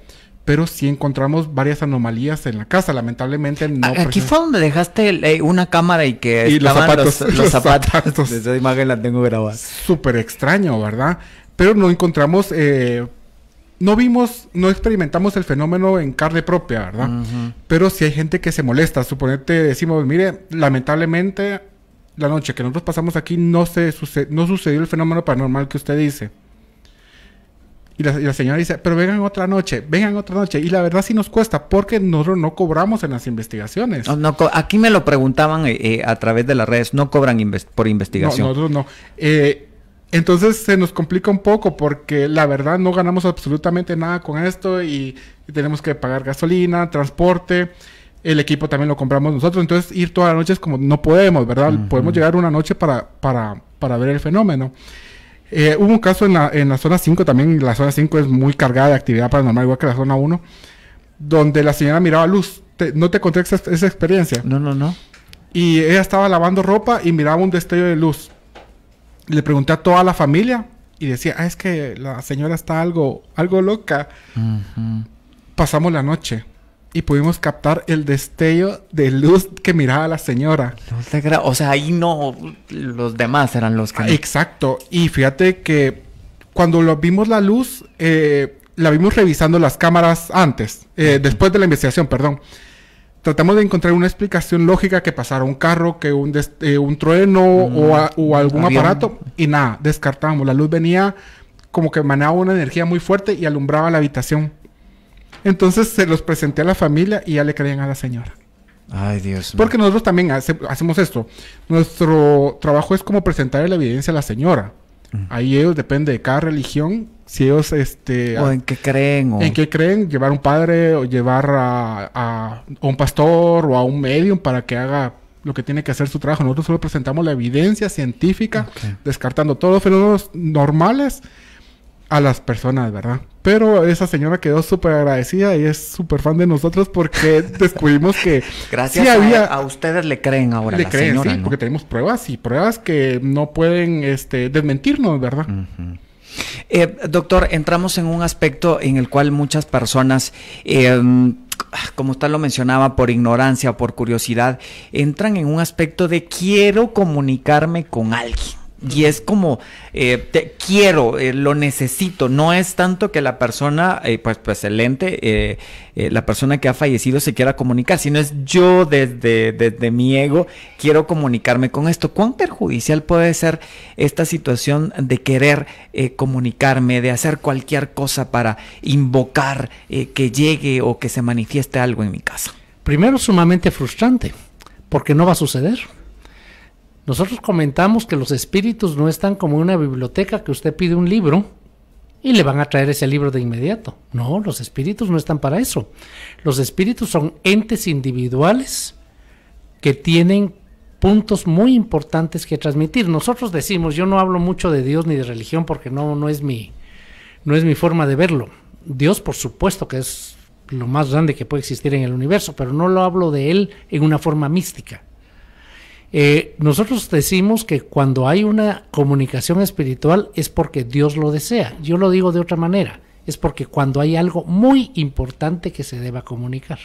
Pero sí encontramos varias anomalías en la casa, lamentablemente no. Aquí fue donde dejaste eh, una cámara y que estaban los zapatos. Los, zapatos. Esa imagen la tengo grabada. Súper extraño, ¿verdad? Pero no encontramos eh, no vimos, no experimentamos el fenómeno en carne propia, ¿verdad? Pero si hay gente que se molesta, suponete decimos, mire, lamentablemente la noche que nosotros pasamos aquí no, se no sucedió el fenómeno paranormal que usted dice. Y la, señora dice, pero vengan otra noche, vengan otra noche. Y la verdad sí nos cuesta porque nosotros no cobramos en las investigaciones. aquí me lo preguntaban eh, eh, a través de las redes, no cobran por investigación. No, nosotros no. Eh, entonces se nos complica un poco porque la verdad no ganamos absolutamente nada con esto y, tenemos que pagar gasolina, transporte, el equipo también lo compramos nosotros, entonces ir todas noche es como no podemos, ¿verdad? Podemos llegar una noche para, para, para ver el fenómeno. Eh, hubo un caso en la, en la zona 5 también, la zona 5 es muy cargada de actividad paranormal, igual que la zona 1, donde la señora miraba luz. no te conté esa, esa experiencia. No, no, no. Y ella estaba lavando ropa y miraba un destello de luz le pregunté a toda la familia y decía, ah, es que la señora está algo, algo loca. Pasamos la noche y pudimos captar el destello de luz que miraba la señora. o sea, ahí no los demás eran los que... Ah, exacto. Y fíjate que cuando vimos la luz, eh, la vimos revisando las cámaras antes, eh, después de la investigación, perdón tratamos de encontrar una explicación lógica que pasara un carro, que un, eh, un trueno o, algún aparato y nada, descartamos. La luz venía como que emanaba una energía muy fuerte y alumbraba la habitación. Entonces se los presenté a la familia y ya le creían a la señora. Ay, Dios. Porque nosotros también hacemos esto. Nuestro trabajo es como presentar la evidencia a la señora. Mm. Ahí ellos depende de cada religión si ellos este o en qué creen en qué creen llevar un padre o llevar a, un pastor o a un medium para que haga lo que tiene que hacer su trabajo nosotros solo presentamos la evidencia científica descartando todos los fenómenos normales a las personas verdad pero esa señora quedó súper agradecida y es súper fan de nosotros porque descubrimos que gracias a, ustedes le creen ahora le creen sí porque tenemos pruebas y pruebas que no pueden este desmentirnos verdad eh, doctor, entramos en un aspecto en el cual muchas personas... Em, como usted lo mencionaba, por ignorancia, o por curiosidad, entran en un aspecto de quiero comunicarme con alguien. Y es como, eh, te quiero, eh, lo necesito. No es tanto que la persona, eh, pues, pues, excelente la persona que ha fallecido se quiera comunicar, sino es yo desde, desde mi ego quiero comunicarme con esto. ¿Cuán perjudicial puede ser esta situación de querer comunicarme, de hacer cualquier cosa para invocar que llegue o que se manifieste algo en mi casa? Primero, sumamente frustrante, porque no va a suceder nosotros comentamos que los espíritus no están como una biblioteca que usted pide un libro y le van a traer ese libro de inmediato. No, los espíritus no están para eso. Los espíritus son entes individuales que tienen puntos muy importantes que transmitir. Nosotros decimos, yo no hablo mucho de Dios ni de religión porque no, no, es, mi, no es mi forma de verlo. Dios, por supuesto, que es lo más grande que puede existir en el universo, pero no lo hablo de Él en una forma mística. Eh, nosotros decimos que cuando hay una comunicación espiritual es porque Dios lo desea. Yo lo digo de otra manera. Es porque cuando hay algo muy importante que se deba comunicar.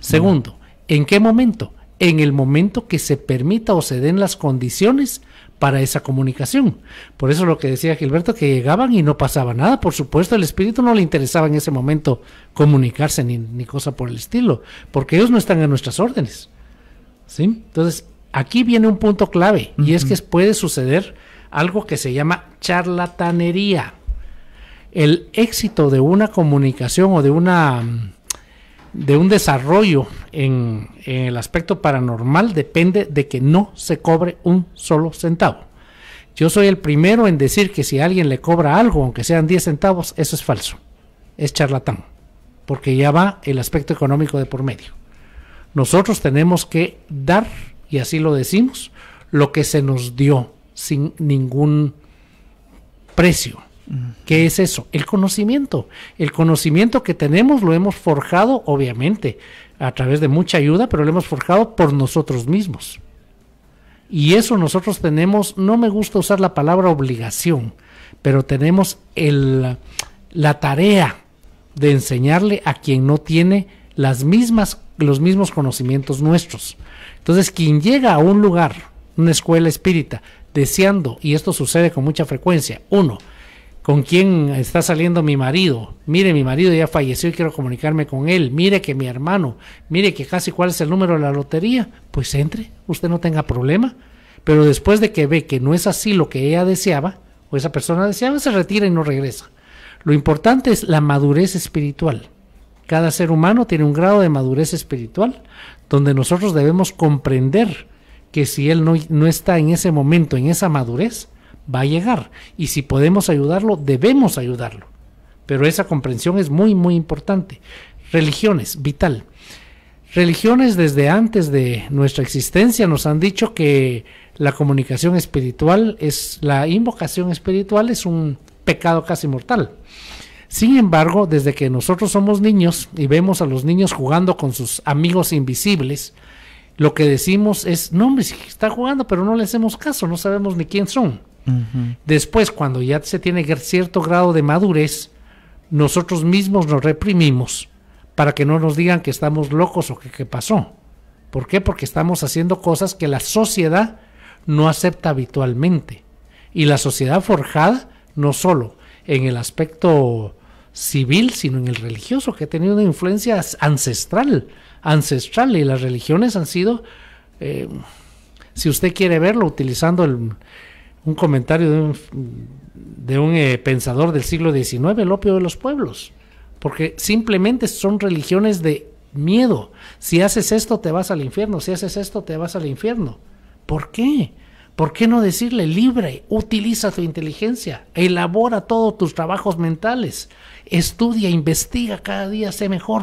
Segundo, ¿en qué momento? En el momento que se permita o se den las condiciones para esa comunicación. Por eso lo que decía Gilberto, que llegaban y no pasaba nada. Por supuesto, el espíritu no le interesaba en ese momento comunicarse ni, cosa por el estilo, porque ellos no están en nuestras órdenes. ¿Sí? Entonces, Aquí viene un punto clave y es que puede suceder algo que se llama charlatanería. El éxito de una comunicación o de una mm, de un desarrollo en, en, el aspecto paranormal depende de que no se cobre un solo centavo. Yo soy el primero en decir que si alguien le cobra algo, aunque sean 10 centavos, eso es falso. Es charlatán. Porque ya va el aspecto económico de por medio. Nosotros tenemos que dar y así lo decimos, lo que se nos dio sin ningún precio. ¿Qué es eso? El conocimiento. El conocimiento que tenemos lo hemos forjado, obviamente, a través de mucha ayuda, pero lo hemos forjado por nosotros mismos. Y eso nosotros tenemos, no me gusta usar la palabra obligación, pero tenemos el, la tarea de enseñarle a quien no tiene las mismas, los mismos conocimientos nuestros. Entonces, quien llega a un lugar, una escuela espírita, deseando, y esto sucede con mucha frecuencia, uno, con quién está saliendo mi marido, mire mi marido ya falleció y quiero comunicarme con él, mire que mi hermano, mire que casi cuál es el número de la lotería, pues entre, usted no tenga problema, pero después de que ve que no es así lo que ella deseaba, o esa persona deseaba, se retira y no regresa. Lo importante es la madurez espiritual. Cada ser humano tiene un grado de madurez espiritual donde nosotros debemos comprender que si él no, no está en ese momento, en esa madurez, va a llegar. Y si podemos ayudarlo, debemos ayudarlo. Pero esa comprensión es muy, muy importante. Religiones, vital. Religiones desde antes de nuestra existencia nos han dicho que la comunicación espiritual es la invocación espiritual es un pecado casi mortal. Sin embargo, desde que nosotros somos niños y vemos a los niños jugando con sus amigos invisibles, lo que decimos es, no, hombre, está jugando, pero no le hacemos caso, no sabemos ni quién son. Después, cuando ya se tiene cierto grado de madurez, nosotros mismos nos reprimimos para que no nos digan que estamos locos o que qué pasó. ¿Por qué? Porque estamos haciendo cosas que la sociedad no acepta habitualmente. Y la sociedad forjada, no solo en el aspecto civil, sino en el religioso, que ha tenido una influencia ancestral, ancestral, y las religiones han sido, eh, si usted quiere verlo, utilizando un comentario de un, de un eh, pensador del siglo XIX, el opio de los pueblos, porque simplemente son religiones de miedo, si haces esto te vas al infierno, si haces esto te vas al infierno. ¿Por qué? ¿Por qué no decirle libre? Utiliza tu inteligencia, elabora todos tus trabajos mentales, estudia, investiga cada día, sé mejor.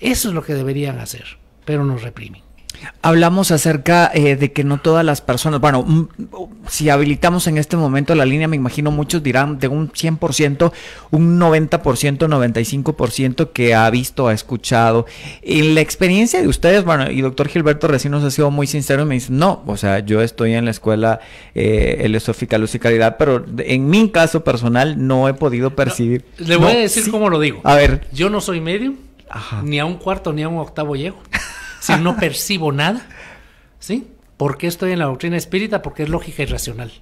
Eso es lo que deberían hacer, pero nos reprimen. Hablamos acerca eh, de que no todas las personas, bueno, mm, si habilitamos en este momento la línea, me imagino muchos dirán de un 100%, un 90%, 95% que ha visto, ha escuchado. En la experiencia de ustedes, bueno, y doctor Gilberto recién nos ha sido muy sincero y me dice, no, o sea, yo estoy en la escuela eh, luz y caridad, pero en mi caso personal no he podido percibir. le voy a decir cómo lo digo. A ver. Yo no soy medio, ni a un cuarto, ni a un octavo llego. si no percibo nada? ¿Sí? ¿Por qué estoy en la doctrina espírita? Porque es lógica y racional.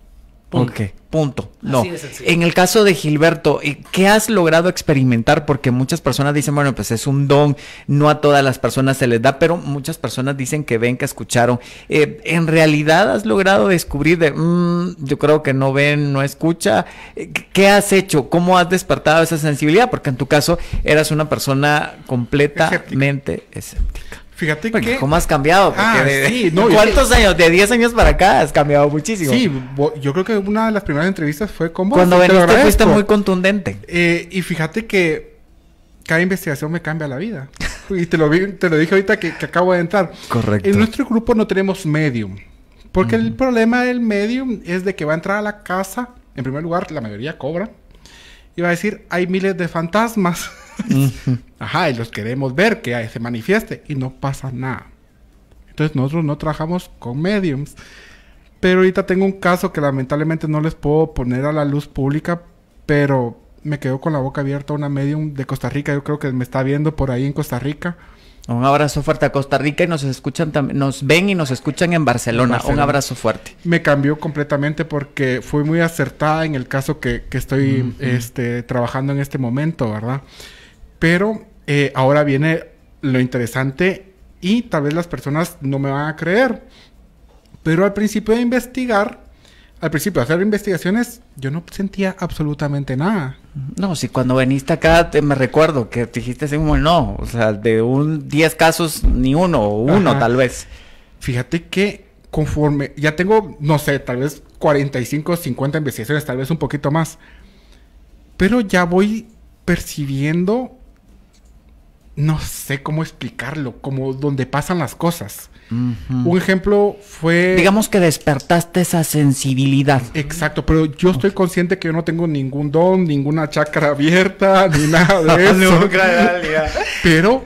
Punto. punto. No. En el caso de Gilberto, ¿qué has logrado experimentar? Porque muchas personas dicen, bueno, pues es un don, no a todas las personas se les da, pero muchas personas dicen que ven, que escucharon. Eh, ¿En realidad has logrado descubrir de, mm, yo creo que no ven, no escucha? Eh, ¿Qué has hecho? ¿Cómo has despertado esa sensibilidad? Porque en tu caso eras una persona completamente escéptica. Fíjate que. ¿Cómo has cambiado? ah, sí, ¿Cuántos años? De 10 años para acá has cambiado muchísimo. Sí, yo creo que una de las primeras entrevistas fue con vos. Cuando veniste fuiste muy contundente. Eh, y fíjate que cada investigación me cambia la vida. Y te lo, te lo dije ahorita que, acabo de entrar. Correcto. En nuestro grupo no tenemos medium. Porque el problema del medium es de que va a entrar a la casa. En primer lugar, la mayoría cobra. Y va a decir: hay miles de fantasmas. Ajá, y los queremos ver que se manifieste y no pasa nada. Entonces nosotros no trabajamos con mediums. Pero ahorita tengo un caso que lamentablemente no les puedo poner a la luz pública, pero me quedó con la boca abierta una medium de Costa Rica. Yo creo que me está viendo por ahí en Costa Rica. Un abrazo fuerte a Costa Rica y nos escuchan nos ven y nos escuchan en Barcelona. Un abrazo fuerte. Me cambió completamente porque fui muy acertada en el caso que, estoy mm, este, trabajando en este momento, ¿verdad? Pero eh, ahora viene lo interesante y tal vez las personas no me van a creer. Pero al principio de investigar, al principio de hacer investigaciones, yo no sentía absolutamente nada. No, si cuando veniste acá te, me recuerdo que dijiste así como no, o sea, de un 10 casos ni uno, o uno tal vez. Fíjate que conforme, ya tengo, no sé, tal vez 45, 50 investigaciones, tal vez un poquito más. Pero ya voy percibiendo no sé cómo explicarlo, como dónde pasan las cosas. Un ejemplo fue... Digamos que despertaste esa sensibilidad. Exacto, pero yo estoy consciente que yo no tengo ningún don, ninguna chakra abierta, ni nada de eso. pero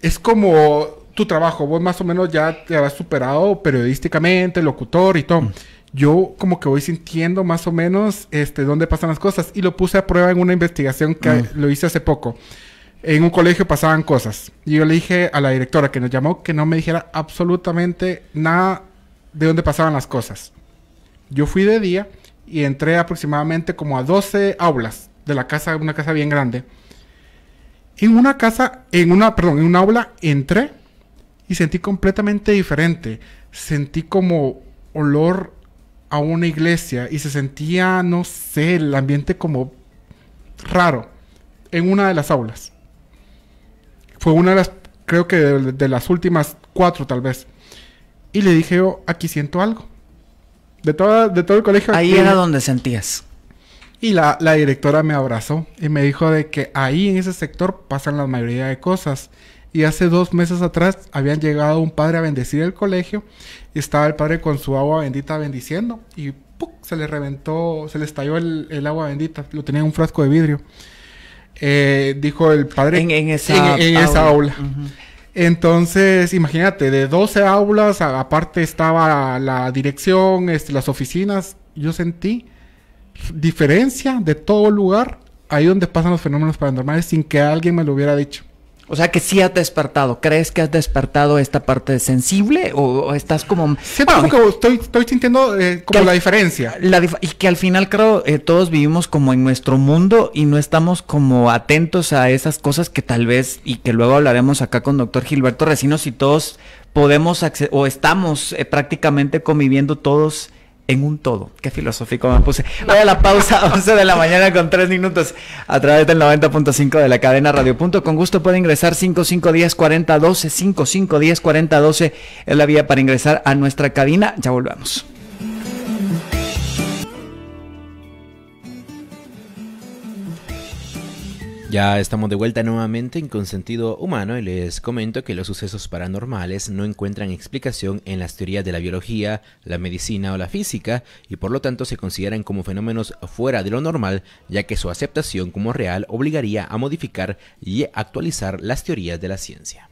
es como tu trabajo, vos más o menos ya te habrás superado periodísticamente, locutor y todo. Mm. Yo como que voy sintiendo más o menos este dónde pasan las cosas y lo puse a prueba en una investigación que mm. lo hice hace poco en un colegio pasaban cosas. Y yo le dije a la directora que nos llamó que no me dijera absolutamente nada de dónde pasaban las cosas. Yo fui de día y entré aproximadamente como a 12 aulas de la casa, una casa bien grande. En una casa, en una, perdón, en una aula entré y sentí completamente diferente. Sentí como olor a una iglesia y se sentía, no sé, el ambiente como raro en una de las aulas. Fue una de las, creo que de, las últimas cuatro tal vez. Y le dije yo, oh, aquí siento algo. De, de todo el colegio. Ahí era donde sentías. Y la, directora me abrazó y me dijo de que ahí en ese sector pasan la mayoría de cosas. Y hace dos meses atrás habían llegado un padre a bendecir el colegio y estaba el padre con su agua bendita bendiciendo y se le reventó, se le estalló el agua bendita, lo tenía en un frasco de vidrio. Eh, dijo el padre. En, esa, aula. Entonces, imagínate, de 12 aulas, aparte estaba la dirección, este, las oficinas, yo sentí diferencia de todo lugar ahí donde pasan los fenómenos paranormales sin que alguien me lo hubiera dicho. O sea que sí has despertado. ¿Crees que has despertado esta parte sensible o, estás como... Siento estoy, sintiendo eh, como la diferencia. y que al final creo eh, todos vivimos como en nuestro mundo y no estamos como atentos a esas cosas que tal vez y que luego hablaremos acá con doctor Gilberto Recinos, si todos podemos o estamos eh, prácticamente conviviendo todos en un todo. Qué filosófico me puse. Voy a la pausa, 11 de la mañana con 3 minutos, a través del 90.5 de la cadena Radio Punto. Con gusto puede ingresar 5510-4012, 5510-4012 es la vía para ingresar a nuestra cabina. Ya volvemos. Ya estamos de vuelta nuevamente en Consentido Humano y les comento que los sucesos paranormales no encuentran explicación en las teorías de la biología, la medicina o la física y por lo tanto se consideran como fenómenos fuera de lo normal ya que su aceptación como real obligaría a modificar y actualizar las teorías de la ciencia.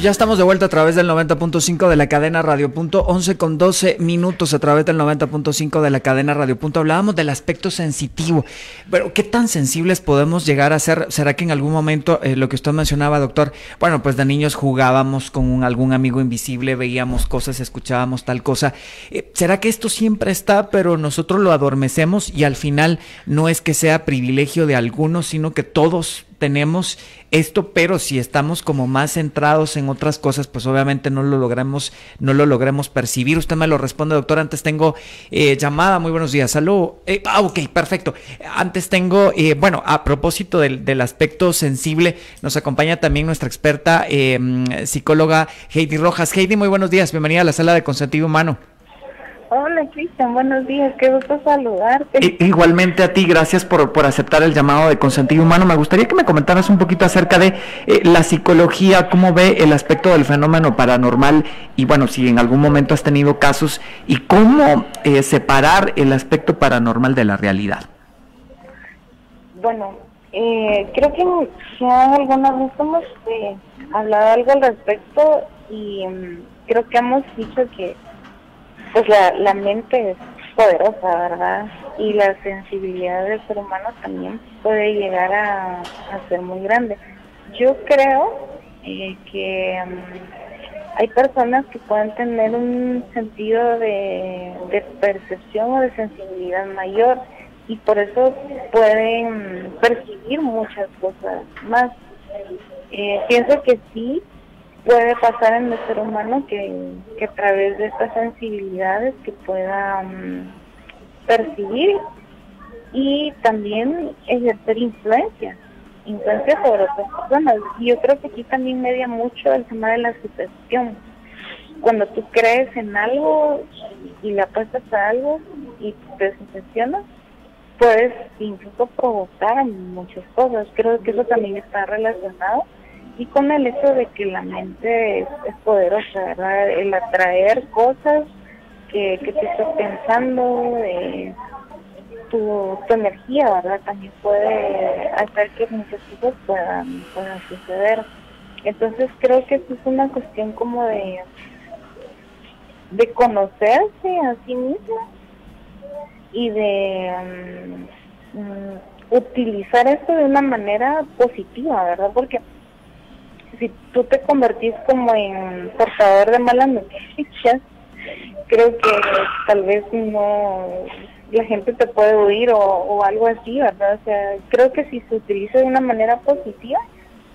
ya estamos de vuelta a través del 90.5 de la cadena radio. Punto 11 con 12 minutos a través del 90.5 de la cadena radio. Punto. Hablábamos del aspecto sensitivo, pero ¿qué tan sensibles podemos llegar a ser? ¿Será que en algún momento eh, lo que usted mencionaba, doctor? Bueno, pues de niños jugábamos con algún amigo invisible, veíamos cosas, escuchábamos tal cosa. Eh, ¿Será que esto siempre está, pero nosotros lo adormecemos y al final no es que sea privilegio de algunos, sino que todos tenemos esto, pero si estamos como más centrados en otras cosas, pues obviamente no lo logramos, no lo logremos percibir. Usted me lo responde, doctor. Antes tengo eh, llamada. Muy buenos días. Salud. Eh, ah, ok, perfecto. Antes tengo, eh, bueno, a propósito del, del, aspecto sensible, nos acompaña también nuestra experta em, psicóloga Heidi Rojas. Heidi, muy buenos días. Bienvenida a la sala de consentido humano. Hola Cristian, buenos días, qué gusto saludarte. igualmente a ti, gracias por, por aceptar el llamado de consentido humano. Me gustaría que me comentaras un poquito acerca de eh, la psicología, cómo ve el aspecto del fenómeno paranormal y bueno, si en algún momento has tenido casos y cómo eh, separar el aspecto paranormal de la realidad. Bueno, eh, creo que ya alguna vez hemos hablado algo al respecto y mm, creo que hemos dicho que pues la, la mente es poderosa, ¿verdad? Y la sensibilidad del ser humano también puede llegar a, ser muy grande. Yo creo eh, que mm, hay personas que pueden tener un sentido de, de percepción o de sensibilidad mayor y por eso pueden mm, percibir muchas cosas más. Eh, pienso que sí, puede pasar en el ser humano que, a través de estas sensibilidades que pueda mm, percibir y también ejercer influencia, influencia sobre otras personas. Y yo creo que aquí también media mucho el tema de la sugestión. Cuando tú crees en algo y le apuestas a algo y te sucesionas, puedes incluso provocar muchas cosas. Creo que eso también está relacionado y con el hecho de que la mente es, poderosa, ¿verdad? El atraer cosas que, que tú estás pensando, eh, tu, tu energía, ¿verdad? También puede hacer que muchas cosas puedan, suceder. Entonces creo que es una cuestión como de, de conocerse a sí mismo y de mm, mm, utilizar esto de una manera positiva, ¿verdad? Porque si tú te convertís como en portador de malas noticias, creo que tal vez no la gente te puede huir o, algo así, ¿verdad? O sea, creo que si se utiliza de una manera positiva,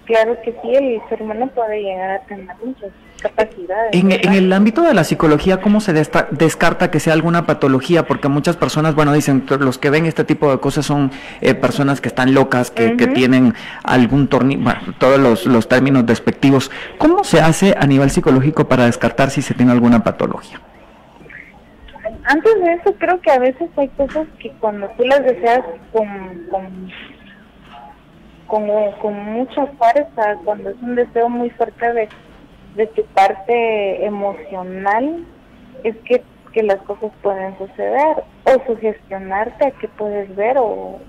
claro que sí, el ser humano puede llegar a tener muchos capacidades. En, el ámbito de la psicología, ¿cómo se descarta que sea alguna patología? Porque muchas personas, bueno, dicen, los que ven este tipo de cosas son eh, personas que están locas, que, tienen algún tornillo, bueno, todos los, términos despectivos. ¿Cómo se hace a nivel psicológico para descartar si se tiene alguna patología? Antes de eso, creo que a veces hay cosas que cuando tú las deseas con, con con, con mucha fuerza, cuando es un deseo muy fuerte de de tu parte emocional es que, que las cosas pueden suceder o sugestionarte a qué puedes ver o,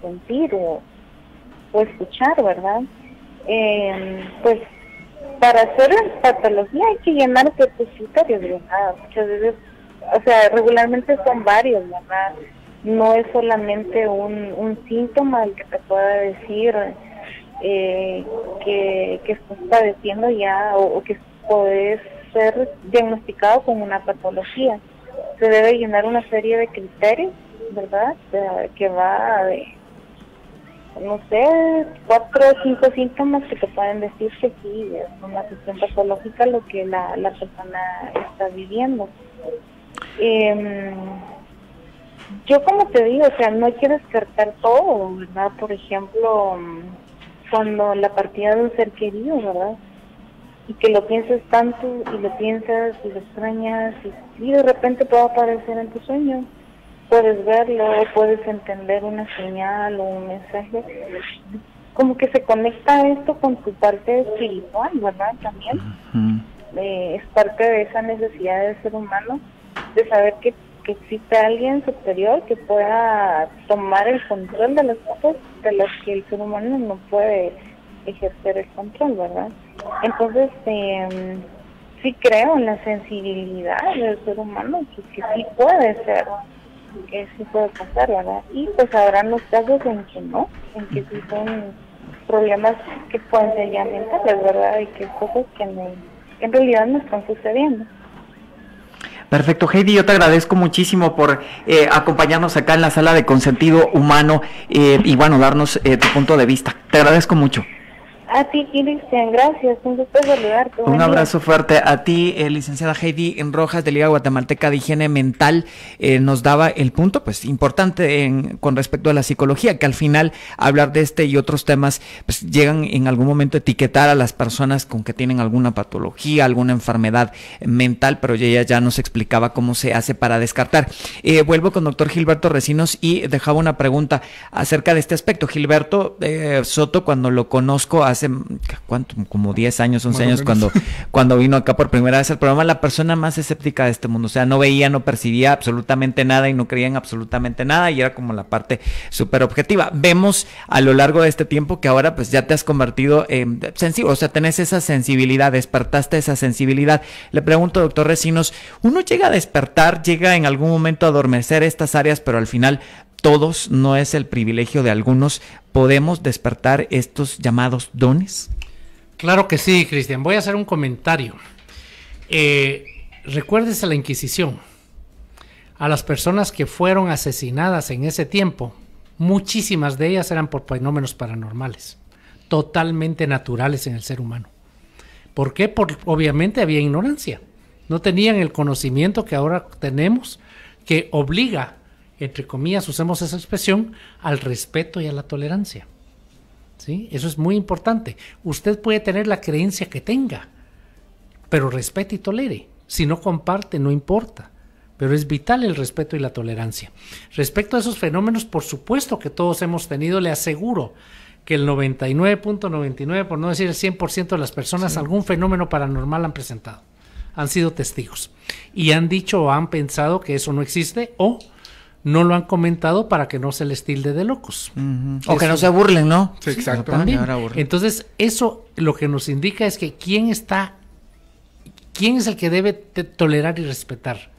sentir o, escuchar, ¿verdad? Em, pues para hacer patología hay que llenar ciertos criterios, ¿verdad? Muchas veces, o sea, regularmente son varios, ¿verdad? No es solamente un, un síntoma el que te pueda decir eh, que, que estás padeciendo ya o, que podés ser diagnosticado con una patología. Se debe llenar una serie de criterios, ¿verdad? que va de, no sé, cuatro o cinco síntomas que te pueden decir que sí, es una cuestión patológica lo que la, la persona está viviendo. Em, yo como te digo, o sea, no quiero descartar todo, ¿verdad? Por ejemplo, cuando la partida de un ser querido, ¿verdad? Y que lo piensas tanto y lo piensas y lo extrañas y, de repente puede aparecer en tu sueño. Puedes verlo, puedes entender una señal o un mensaje. Como que se conecta esto con tu parte espiritual, ¿verdad? También eh, es parte de esa necesidad del ser humano de saber que que exista alguien superior que pueda tomar el control de las cosas de las que el ser humano no puede ejercer el control, ¿verdad? Entonces, em, sí creo en la sensibilidad del ser humano, que, sí puede ser, que sí puede pasar, ¿verdad? Y pues habrá los casos en que no, en que sí son problemas que pueden ser ya mentales, ¿verdad? Y que cosas que, que en realidad no están sucediendo. Perfecto, Heidi, yo te agradezco muchísimo por eh, acompañarnos acá en la sala de consentido humano eh, y bueno, darnos eh, tu punto de vista. Te agradezco mucho. A ah, ti, Cristian, gracias. Un Un abrazo fuerte a ti, eh, licenciada Heidi Rojas de Liga Guatemalteca de Higiene Mental. Eh, nos daba el punto, pues, importante con respecto a la psicología, que al final hablar de este y otros temas, pues, llegan en algún momento a etiquetar a las personas con que tienen alguna patología, alguna enfermedad mental, pero ella ya nos explicaba cómo se hace para descartar. Eh, vuelvo con doctor Gilberto Recinos y dejaba una pregunta acerca de este aspecto. Gilberto eh, Soto, cuando lo conozco, hace, ¿cuánto? Como 10 años, 11 años, cuando, cuando vino acá por primera vez al programa, la persona más escéptica de este mundo. O sea, no veía, no percibía absolutamente nada y no creía en absolutamente nada y era como la parte súper objetiva. Vemos a lo largo de este tiempo que ahora pues ya te has convertido en sensible, o sea, tenés esa sensibilidad, despertaste esa sensibilidad. Le pregunto, doctor Recinos, ¿uno llega a despertar, llega en algún momento a adormecer estas áreas, pero al final todos, no es el privilegio de algunos, podemos despertar estos llamados dones? Claro que sí, Cristian. Voy a hacer un comentario. Eh, a la Inquisición. A las personas que fueron asesinadas en ese tiempo, muchísimas de ellas eran por fenómenos paranormales, totalmente naturales en el ser humano. ¿Por qué? Porque obviamente había ignorancia. No tenían el conocimiento que ahora tenemos que obliga entre comillas, usemos esa expresión, al respeto y a la tolerancia. ¿Sí? Eso es muy importante. Usted puede tener la creencia que tenga, pero respete y tolere. Si no comparte, no importa. Pero es vital el respeto y la tolerancia. Respecto a esos fenómenos, por supuesto que todos hemos tenido, le aseguro que el 99.99, por no decir el 100% de las personas, algún fenómeno paranormal han presentado, han sido testigos y han dicho o han pensado que eso no existe o no lo han comentado para que no se les tilde de locos. O que no se burlen, ¿no? Sí, exacto. Entonces, eso lo que nos indica es que quién está, quién es el que debe tolerar y respetar.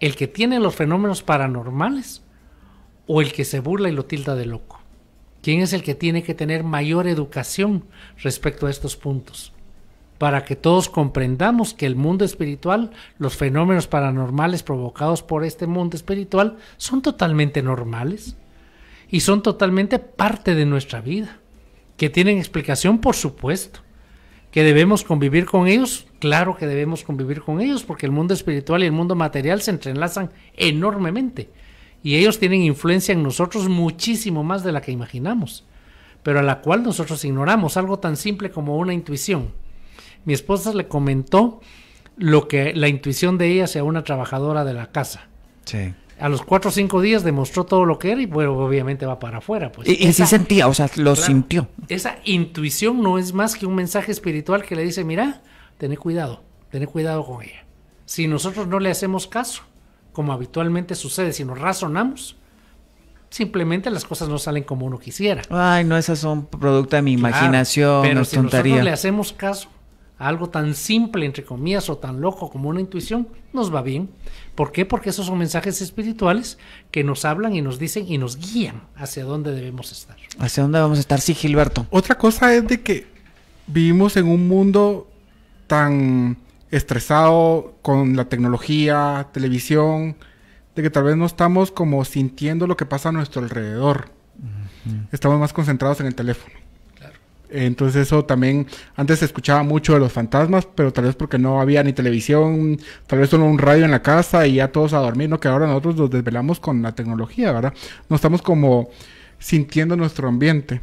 ¿El que tiene los fenómenos paranormales o el que se burla y lo tilda de loco? ¿Quién es el que tiene que tener mayor educación respecto a estos puntos? para que todos comprendamos que el mundo espiritual, los fenómenos paranormales provocados por este mundo espiritual, son totalmente normales y son totalmente parte de nuestra vida, que tienen explicación, por supuesto, que debemos convivir con ellos, claro que debemos convivir con ellos, porque el mundo espiritual y el mundo material se entrelazan enormemente y ellos tienen influencia en nosotros muchísimo más de la que imaginamos, pero a la cual nosotros ignoramos, algo tan simple como una intuición mi esposa le comentó lo que la intuición de ella sea una trabajadora de la casa. Sí. A los cuatro o cinco días demostró todo lo que era y bueno, obviamente va para afuera. Pues. Y, y sí sentía, o sea, lo sintió. Esa intuición no es más que un mensaje espiritual que le dice, mira, ten cuidado, tené cuidado con ella. Si nosotros no le hacemos caso, como habitualmente sucede, si nos razonamos, simplemente las cosas no salen como uno quisiera. Ay, no, esas son producto de mi imaginación, pero no si nosotros le hacemos caso, algo tan simple, entre comillas, o tan loco como una intuición, nos va bien. ¿Por qué? Porque esos son mensajes espirituales que nos hablan y nos dicen y nos guían hacia dónde debemos estar. ¿Hacia dónde vamos a estar? Sí, Gilberto. Otra cosa es de que vivimos en un mundo tan estresado con la tecnología, televisión, de que tal vez no estamos como sintiendo lo que pasa a nuestro alrededor. Estamos más concentrados en el teléfono. Entonces eso también, antes se escuchaba mucho de los fantasmas, pero tal vez porque no había ni televisión, tal vez solo un radio en la casa y ya todos a dormir, ¿no? Que ahora nosotros nos desvelamos con la tecnología, ¿verdad? No estamos como sintiendo nuestro ambiente.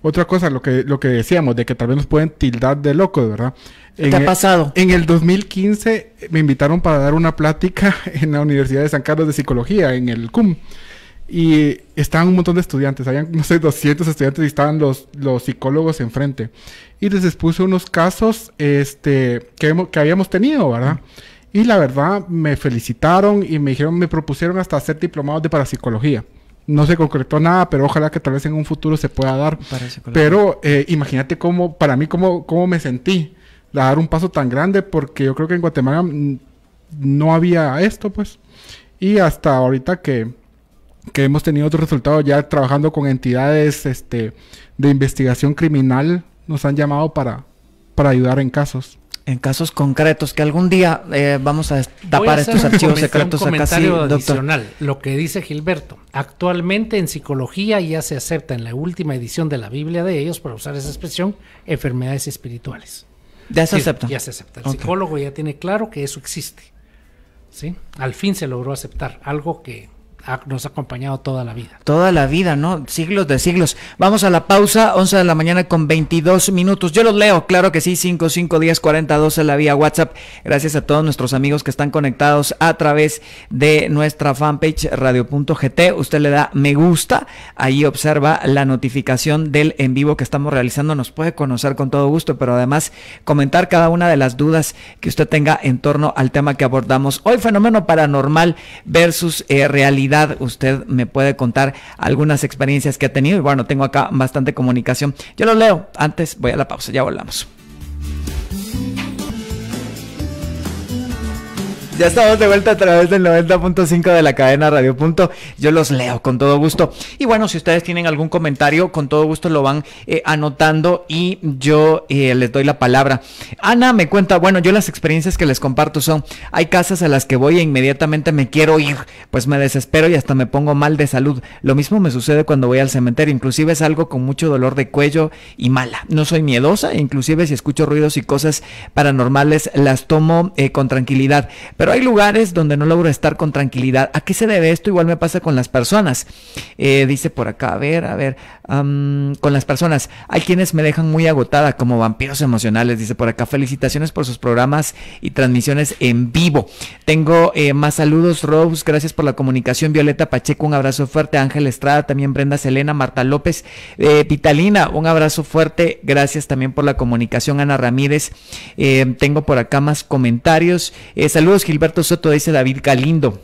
Otra cosa, lo que, lo que decíamos, de que tal vez nos pueden tildar de locos, ¿verdad? En, ha pasado? En el 2015 me invitaron para dar una plática en la Universidad de San Carlos de Psicología, en el CUM. Y estaban un montón de estudiantes, habían, no sé, 200 estudiantes y estaban los, los psicólogos enfrente. Y les expuse unos casos este, que, que habíamos tenido, ¿verdad? Y la verdad, me felicitaron y me dijeron, me propusieron hasta ser diplomados de parapsicología. No se concretó nada, pero ojalá que tal vez en un futuro se pueda dar. Pero eh, imagínate cómo, para mí, cómo, cómo me sentí dar un paso tan grande, porque yo creo que en Guatemala mm, no había esto, pues. Y hasta ahorita que que hemos tenido otros resultados ya trabajando con entidades este, de investigación criminal, nos han llamado para, para ayudar en casos. En casos concretos, que algún día eh, vamos a tapar estos archivos secretos un comentario adicional, lo que dice Gilberto. Actualmente en psicología ya se acepta en la última edición de la Biblia de ellos, para usar esa expresión, enfermedades espirituales. Ya se acepta. Ya se acepta. El psicólogo ya tiene claro que eso existe. ¿sí? Al fin se logró aceptar algo que nos ha acompañado toda la vida. Toda la vida, ¿no? Siglos de siglos. Vamos a la pausa, 11 de la mañana con 22 minutos. Yo los leo, claro que sí, 5, 5 días, 40, 12 la vía WhatsApp. Gracias a todos nuestros amigos que están conectados a través de nuestra fanpage radio.gt. Usted le da me gusta, ahí observa la notificación del en vivo que estamos realizando. Nos puede conocer con todo gusto, pero además comentar cada una de las dudas que usted tenga en torno al tema que abordamos hoy, fenómeno paranormal versus eh, realidad usted me puede contar algunas experiencias que ha tenido y bueno, tengo acá bastante comunicación. Yo lo leo. Antes voy a la pausa, ya volvamos. Ya estamos de vuelta a través del 90.5 de la cadena Radio Punto. Yo los leo con todo gusto. Y bueno, si ustedes tienen algún comentario, con todo gusto lo van eh, anotando y yo eh, les doy la palabra. Ana me cuenta, bueno, yo las experiencias que les comparto son, hay casas a las que voy e inmediatamente me quiero ir, pues me desespero y hasta me pongo mal de salud. Lo mismo me sucede cuando voy al cementerio, inclusive es algo con mucho dolor de cuello y mala. No soy miedosa, inclusive si escucho ruidos y cosas paranormales las tomo eh, con tranquilidad. Pero pero hay lugares donde no logro estar con tranquilidad. ¿A qué se debe esto? Igual me pasa con las personas. Eh, dice por acá, a ver, a ver, con las personas. Hay quienes me dejan muy agotada como vampiros emocionales, dice por acá. Felicitaciones por sus programas y transmisiones en vivo. Tengo eh, más saludos, Rose. Gracias por la comunicación. Violeta Pacheco, un abrazo fuerte. Ángel Estrada, también Brenda Selena, Marta López, eh, Vitalina, un abrazo fuerte. Gracias también por la comunicación, Ana Ramírez. Eh, tengo por acá más comentarios. Eh, saludos, Gilberto Soto, dice David Galindo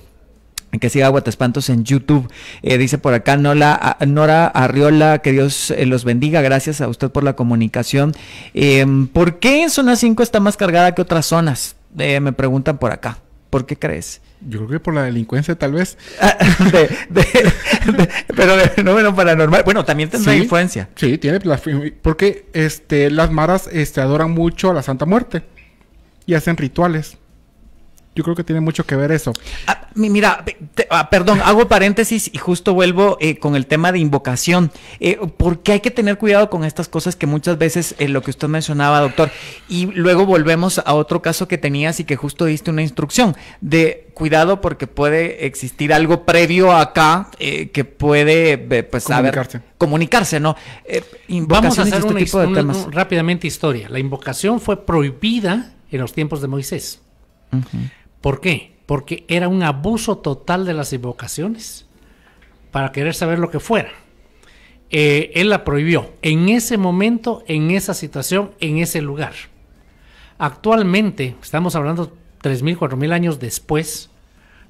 que siga Guatespantos en YouTube. Eh, dice por acá Nora Arriola, que Dios eh, los bendiga. Gracias a usted por la comunicación. Em, ¿Por qué Zona 5 está más cargada que otras zonas? Eh, me preguntan por acá. ¿Por qué crees? Yo creo que por la delincuencia, tal vez. Ah, pero de fenómeno paranormal. Bueno, también tiene influencia. Sí, tiene. porque este, las maras este, adoran mucho a la Santa Muerte y hacen rituales. Yo creo que tiene mucho que ver eso. Ah, mira, ah, perdón, hago paréntesis y justo vuelvo eh, con el tema de invocación. Eh, porque hay que tener cuidado con estas cosas que muchas veces eh, lo que usted mencionaba, doctor. Y luego volvemos a otro caso que tenías y que justo diste una instrucción de cuidado porque puede existir algo previo acá que puede pues, comunicarse. Saber, comunicarse, ¿no? Vamos a hacer este tipo de temas. rápidamente historia. La invocación fue prohibida en los tiempos de Moisés. ¿Por qué? Porque era un abuso total de las invocaciones para querer saber lo que fuera. Eh, él la prohibió en ese momento, en esa situación, en ese lugar. Actualmente, estamos hablando 3.000, 4.000 años después,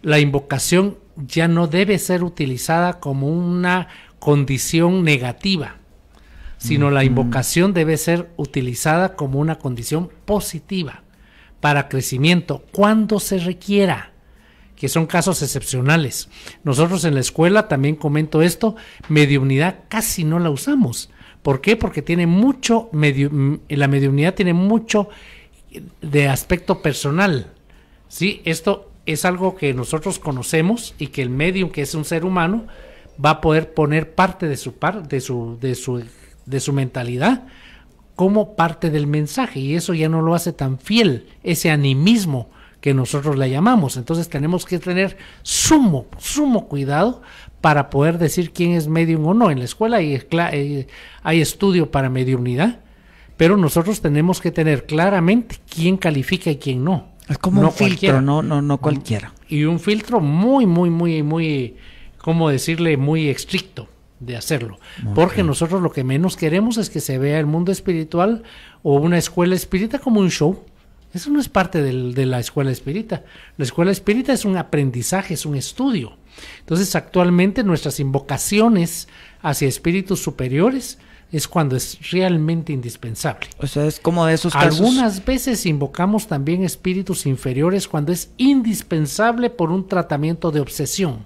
la invocación ya no debe ser utilizada como una condición negativa, sino la invocación debe ser utilizada como una condición positiva para crecimiento cuando se requiera, que son casos excepcionales. Nosotros en la escuela, también comento esto, mediunidad casi no la usamos. ¿Por qué? Porque tiene mucho, medio, mm, la mediunidad tiene mucho de aspecto personal. ¿sí? Esto es algo que nosotros conocemos y que el medium, que es un ser humano, va a poder poner parte de su, par, de de su, de su mentalidad como parte del mensaje y eso ya no lo hace tan fiel, ese animismo que nosotros le llamamos. Entonces tenemos que tener sumo, sumo cuidado para poder decir quién es medium o no. En la escuela hay, eh, hay estudio para mediunidad, pero nosotros tenemos que tener claramente quién califica y quién no. Es como un filtro, no, no, no cualquiera. Y un filtro muy, muy, muy, muy, ¿cómo decirle? Muy estricto de hacerlo. Porque nosotros lo que menos queremos es que se vea el mundo espiritual o una escuela espírita como un show. Eso no es parte del, de la escuela espírita. La escuela espírita es un aprendizaje, es un estudio. Entonces, actualmente nuestras invocaciones hacia espíritus superiores es cuando es realmente indispensable. O sea, es como de esos Algunas veces invocamos también espíritus inferiores cuando es indispensable por un tratamiento de obsesión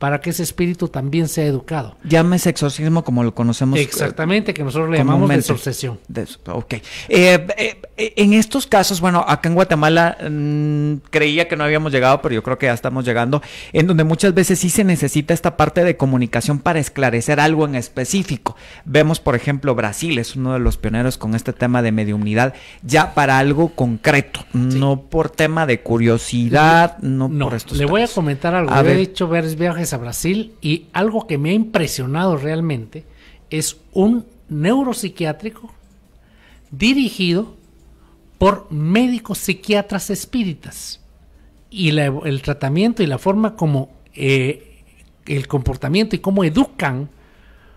para que ese espíritu también sea educado. Llámese exorcismo como lo conocemos. Eh, Exactamente, que nosotros le llamamos de Des ok. Eh, eh, en estos casos, bueno, acá en Guatemala mm, creía que no habíamos llegado, pero yo creo que ya estamos llegando, en donde muchas veces sí se necesita esta parte de comunicación para esclarecer algo en específico. Vemos, por ejemplo, Brasil es uno de los pioneros con este tema de mediunidad, ya para algo concreto, no por tema de curiosidad, no, por estos Le voy a comentar algo. yo he hecho viajes a Brasil y algo que me ha impresionado realmente es un neuropsiquiátrico dirigido por médicos psiquiatras espíritas. Y el tratamiento y la forma como eh, el comportamiento y cómo educan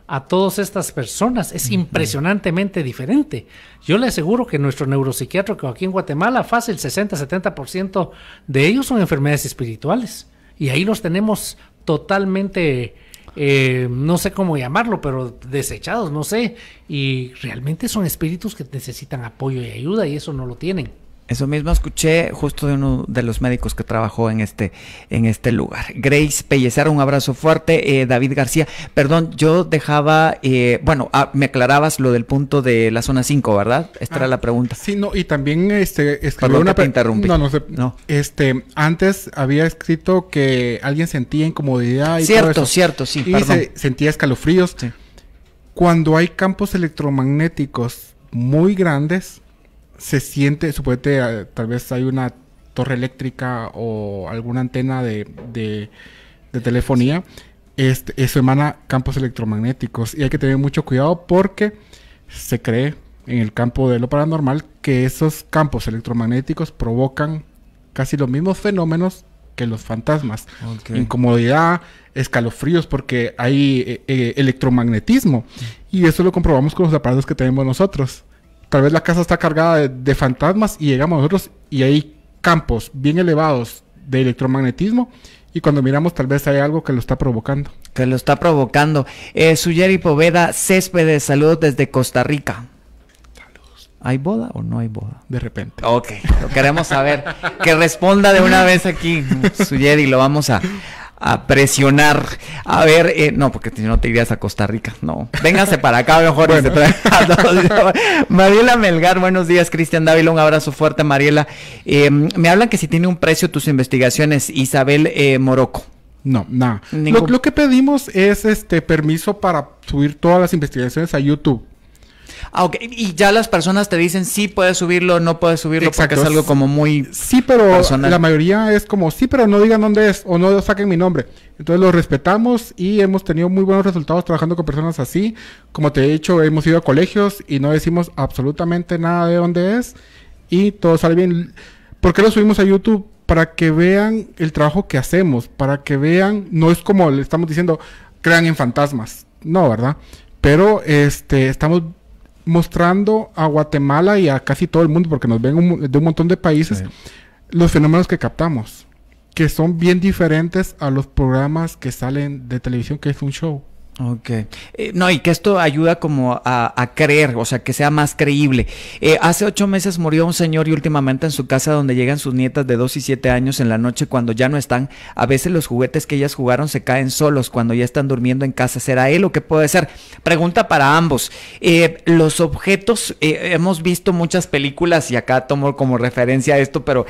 a todas estas personas es impresionantemente diferente. Yo le aseguro que nuestro neuropsiquiátrico aquí en Guatemala, fácil 60-70% de ellos son enfermedades espirituales. Y ahí los tenemos totalmente, eh, no sé cómo llamarlo, pero desechados, no sé. Y realmente son espíritus que necesitan apoyo y ayuda y eso no lo tienen. Eso mismo escuché justo de uno de los médicos que trabajó en este, en este lugar. Grace Pellecer, un abrazo fuerte. Eh, David García, perdón, yo dejaba, eh, bueno, ah, me aclarabas lo del punto de la zona 5, ¿verdad? Esta era ah, la pregunta. Sí, no, y también este, una... Te No, no, sé. no, Este, antes había escrito que alguien sentía incomodidad y Cierto, cierto, sí, y sentía escalofríos. Cuando hay campos electromagnéticos muy grandes se siente, suponete, eh, tal vez hay una torre eléctrica o alguna antena de, telefonía, este, eso eh, emana campos electromagnéticos y hay que tener mucho cuidado porque se cree en el campo de lo paranormal que esos campos electromagnéticos provocan casi los mismos fenómenos que los fantasmas. Incomodidad, escalofríos, porque hay eh, electromagnetismo. Mm. Y eso lo comprobamos con los aparatos que tenemos nosotros tal vez la casa está cargada de, fantasmas y llegamos nosotros y hay campos bien elevados de electromagnetismo y cuando miramos tal vez hay algo que lo está provocando. Que lo está provocando. Eh, Suyeri Poveda Céspedes, saludos desde Costa Rica. Saludos. ¿Hay boda o no hay boda? De repente. Ok, lo queremos saber. que responda de una vez aquí, Suyeri, lo vamos a, a presionar. A ver, eh, no, porque si no te irías a Costa Rica. No, véngase para acá mejor. Este, Mariela Melgar, buenos días. Cristian Dávila, un abrazo fuerte, Mariela. Eh, me hablan que si tiene un precio tus investigaciones, Isabel eh, Morocco. No, nada. Lo, lo, que pedimos es este permiso para subir todas las investigaciones a YouTube. Ah, y ya las personas te dicen si puedes subirlo, no puedes subirlo, porque es algo como muy. Sí, pero la mayoría es como sí, pero no digan dónde es o no saquen mi nombre. Entonces lo respetamos y hemos tenido muy buenos resultados trabajando con personas así. Como te he dicho, hemos ido a colegios y no decimos absolutamente nada de dónde es y todo sale bien. ¿Por qué lo subimos a YouTube? Para que vean el trabajo que hacemos, para que vean, no es como le estamos diciendo, crean en fantasmas, no, ¿verdad? Pero este, estamos mostrando a Guatemala y a casi todo el mundo, porque nos ven de un montón de países, los fenómenos que captamos, que son bien diferentes a los programas que salen de televisión, que es un show. Ok. Eh, no, y que esto ayuda como a, creer, o sea, que sea más creíble. Eh, hace ocho meses murió un señor y últimamente en su casa donde llegan sus nietas de dos y siete años en la noche cuando ya no están, a veces los juguetes que ellas jugaron se caen solos cuando ya están durmiendo en casa. ¿Será él o qué puede ser? Pregunta para ambos. Eh, los objetos, hemos visto muchas películas y acá tomo como referencia a esto, pero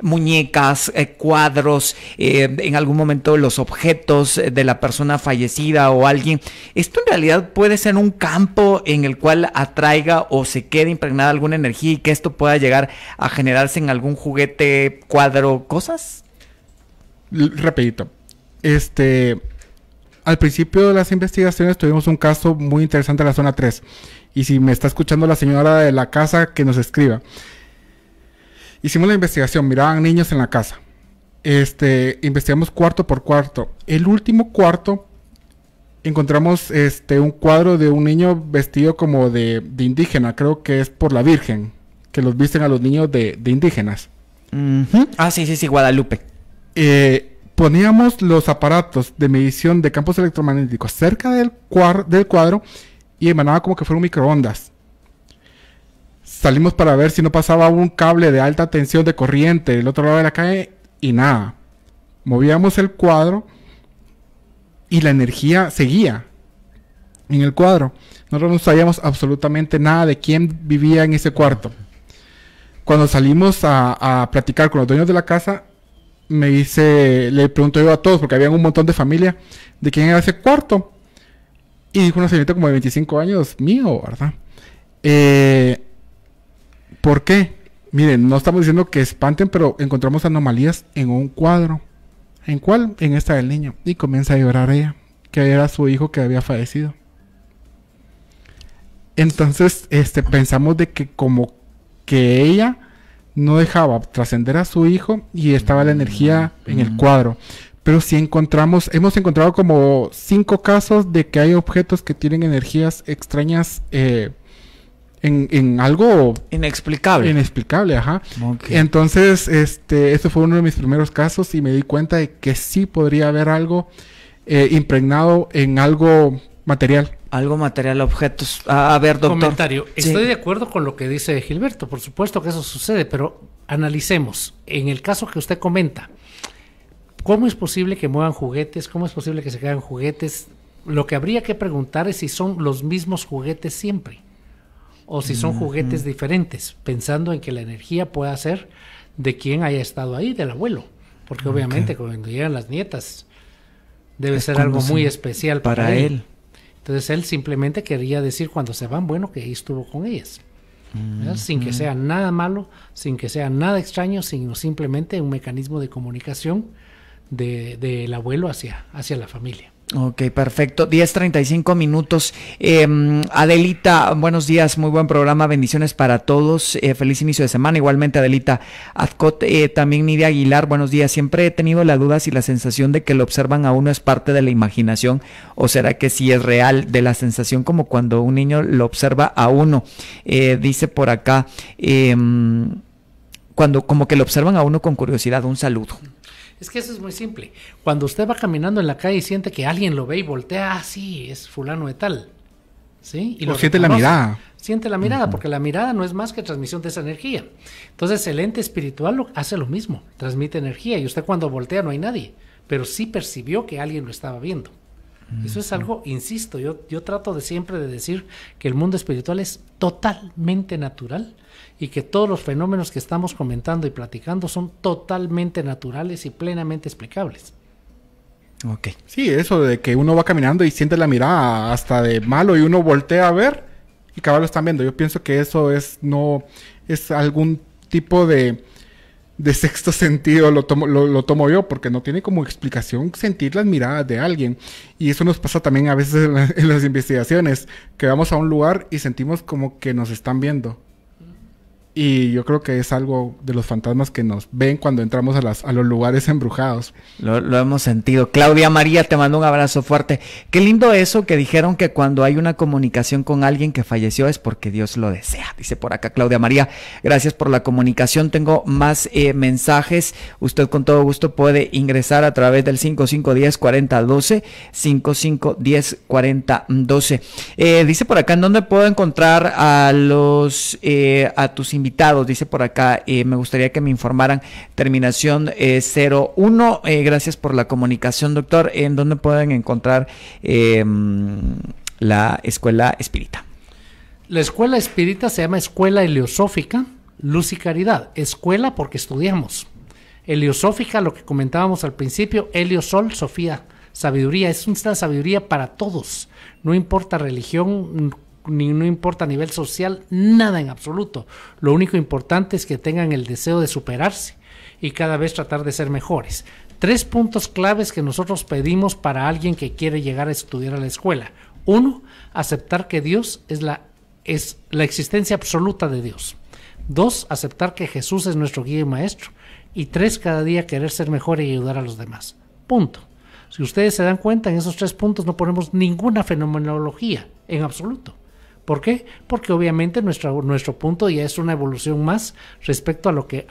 muñecas, cuadros, en algún momento los objetos de la persona fallecida o alguien, esto en realidad puede ser un campo en el cual atraiga o se quede impregnada alguna energía y que esto pueda llegar a generarse en algún juguete, cuadro, cosas? rapidito. Este, al principio de las investigaciones tuvimos un caso muy interesante en la zona 3. Y si me está escuchando la señora de la casa, que nos escriba. Hicimos la investigación, miraban niños en la casa. Este, investigamos cuarto por cuarto. El último cuarto encontramos este un cuadro de un niño vestido como de, indígena, creo que es por la Virgen, que los visten a los niños de, indígenas. Ah, sí, sí, sí, Guadalupe. Eh, poníamos los aparatos de medición de campos electromagnéticos cerca del, del cuadro y emanaba como que fueron microondas. Salimos para ver si no pasaba un cable de alta tensión de corriente del otro lado de la calle y nada. Movíamos el cuadro y la energía seguía en el cuadro. Nosotros no sabíamos absolutamente nada de quién vivía en ese cuarto. Cuando salimos a, platicar con los dueños de la casa, me dice, le pregunto yo a todos, porque había un montón de familia, de quién era ese cuarto. Y dijo una señorita como de 25 años, mío, ¿verdad? Eh, ¿Por qué? Miren, no estamos diciendo que espanten, pero encontramos anomalías en un cuadro. ¿En cuál? En esta del niño. Y comienza a llorar ella, que era su hijo que había fallecido. Entonces, este, pensamos de que como que ella no dejaba trascender a su hijo y estaba la energía en el cuadro. Pero si encontramos, hemos encontrado como cinco casos de que hay objetos que tienen energías extrañas eh, en, algo... Inexplicable. Inexplicable, ajá. Entonces, este, este fue uno de mis primeros casos y me di cuenta de que sí podría haber algo eh, impregnado en algo material. Algo material, objetos. A, ver, doctor. Comentario. Estoy de acuerdo con lo que dice Gilberto. Por supuesto que eso sucede, pero analicemos. En el caso que usted comenta, ¿cómo es posible que muevan juguetes? ¿Cómo es posible que se caigan juguetes? Lo que habría que preguntar es si son los mismos juguetes siempre o si son juguetes diferentes, pensando en que la energía pueda ser de quien haya estado ahí, del abuelo, porque obviamente cuando llegan las nietas debe ser algo muy especial para, él. Entonces él simplemente quería decir cuando se van, bueno, que estuvo con ellas. Sin que sea nada malo, sin que sea nada extraño, sino simplemente un mecanismo de comunicación del abuelo hacia, hacia la familia. Ok, perfecto. 10.35 minutos. Em, Adelita, buenos días, muy buen programa, bendiciones para todos. Eh, feliz inicio de semana. Igualmente, Adelita Azcot, eh, también Nidia Aguilar, buenos días. Siempre he tenido la duda si la sensación de que lo observan a uno es parte de la imaginación o será que si es real, de la sensación como cuando un niño lo observa a uno. Eh, dice por acá, em, cuando como que lo observan a uno con curiosidad, un saludo. Es que eso es muy simple. Cuando usted va caminando en la calle y siente que alguien lo ve y voltea, ah, sí, es fulano de tal. ¿Sí? Y siente la mirada. Siente la mirada, porque la mirada no es más que transmisión de esa energía. Entonces el ente espiritual lo, hace lo mismo, transmite energía y usted cuando voltea no hay nadie, pero sí percibió que alguien lo estaba viendo. Eso es algo, insisto, yo, yo trato de siempre de decir que el mundo espiritual es totalmente natural y que todos los fenómenos que estamos comentando y platicando son totalmente naturales y plenamente explicables. Ok. Sí, eso de que uno va caminando y siente la mirada hasta de malo y uno voltea a ver y cabal lo están viendo. Yo pienso que eso es no es algún tipo de, de sexto sentido, lo tomo, lo, tomo yo, porque no tiene como explicación sentir las miradas de alguien. Y eso nos pasa también a veces en las investigaciones, que vamos a un lugar y sentimos como que nos están viendo y yo creo que es algo de los fantasmas que nos ven cuando entramos a, las, a los lugares embrujados. Lo, hemos sentido. Claudia María, te mando un abrazo fuerte. Qué lindo eso que dijeron que cuando hay una comunicación con alguien que falleció es porque Dios lo desea. Dice por acá Claudia María, gracias por la comunicación. Tengo más eh, mensajes. Usted con todo gusto puede ingresar a través del 5510-4012. 5510-4012. Eh, dice por acá, ¿en dónde puedo encontrar a los, eh, a tus invitados? dice por acá, eh, me gustaría que me informaran terminación 01. Eh, eh, gracias por la comunicación, doctor. ¿En dónde pueden encontrar em, la escuela espírita? La escuela espírita se llama Escuela Heliosófica, Luz y Caridad. Escuela porque estudiamos. Heliosófica, lo que comentábamos al principio, Heliosol, Sofía, sabiduría. Es una sabiduría para todos. No importa religión, ni no importa a nivel social, nada en absoluto. Lo único importante es que tengan el deseo de superarse y cada vez tratar de ser mejores. Tres puntos claves que nosotros pedimos para alguien que quiere llegar a estudiar a la escuela. Uno, aceptar que Dios es la, es la existencia absoluta de Dios. Dos, aceptar que Jesús es nuestro guía y maestro. Y tres, cada día querer ser mejor y ayudar a los demás. Punto. Si ustedes se dan cuenta, en esos tres puntos no ponemos ninguna fenomenología en absoluto. ¿Por qué? Porque obviamente nuestro, nuestro punto ya es una evolución más respecto a lo que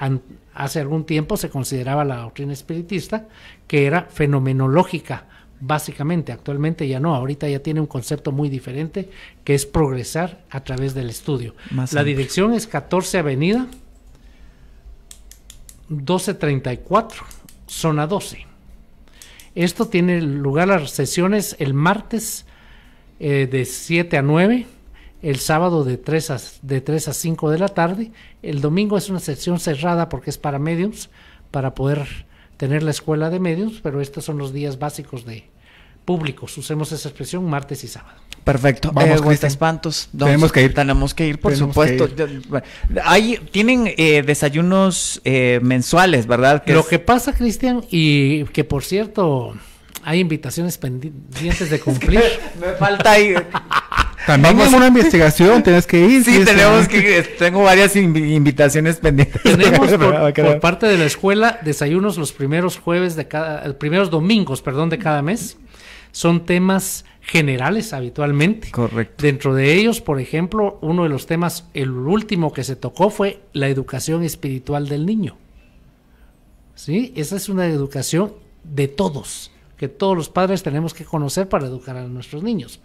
hace algún tiempo se consideraba la doctrina espiritista, que era fenomenológica, básicamente. Actualmente ya no, ahorita ya tiene un concepto muy diferente, que es progresar a través del estudio. la dirección es 14 Avenida 1234, zona 12. Esto tiene lugar las sesiones el martes eh, de 7 a 9 el sábado de 3 a, de 3 a 5 de la tarde. El domingo es una sección cerrada porque es para mediums, para poder tener la escuela de mediums, pero estos son los días básicos de públicos. Usemos esa expresión martes y sábado. Perfecto. Vamos, eh, espantos. tenemos que ir. Tenemos que ir, por supuesto. tienen eh, desayunos eh, mensuales, ¿verdad? Que Lo que pasa, Cristian, y que por cierto, hay invitaciones pendientes de cumplir. me falta ir también es una investigación, tienes que ir. Sí, tenemos que, tengo varias invitaciones pendientes. Tenemos por, ah, por, parte de la escuela desayunos los primeros jueves de cada, primeros domingos, perdón, de cada mes. Son temas generales habitualmente. Correcto. Dentro de ellos, por ejemplo, uno de los temas, el último que se tocó fue la educación espiritual del niño. ¿Sí? Esa es una educación de todos, que todos los padres tenemos que conocer para educar a nuestros niños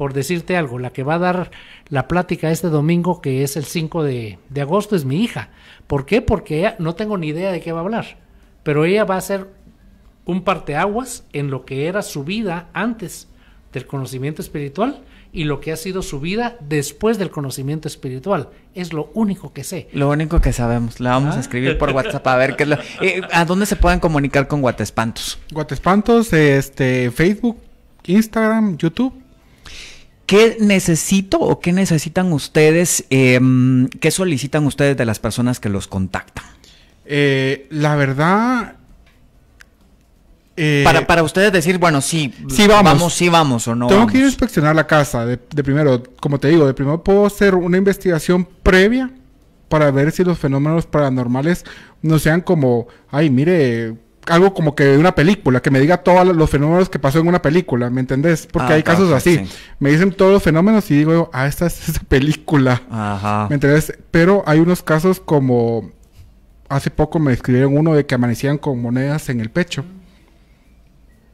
por decirte algo, la que va a dar la plática este domingo, que es el 5 de, agosto, es mi hija. ¿Por qué? Porque ella, no tengo ni idea de qué va a hablar, pero ella va a ser un parteaguas en lo que era su vida antes del conocimiento espiritual y lo que ha sido su vida después del conocimiento espiritual. Es lo único que sé. Lo único que sabemos. La vamos a ah. escribir por WhatsApp a ver qué eh, ¿A dónde se pueden comunicar con Guatespantos? Guatespantos, este, Facebook, Instagram, YouTube ¿Qué necesito o qué necesitan ustedes? Em, ¿Qué solicitan ustedes de las personas que los contactan? Eh, la verdad. Eh, para, ustedes decir, bueno, sí, vamos. sí vamos o no. Tengo que ir a inspeccionar la casa. de, primero, como te digo, de primero puedo hacer una investigación previa para ver si los fenómenos paranormales no sean como, ay, mire, algo como que de una película, que me diga todos los fenómenos que pasó en una película, ¿me entendés? Porque ah, hay casos así. Me dicen todos los fenómenos y digo, ah, esta es esa película. ¿Me entendés? Pero hay unos casos como hace poco me escribieron uno de que amanecían con monedas en el pecho.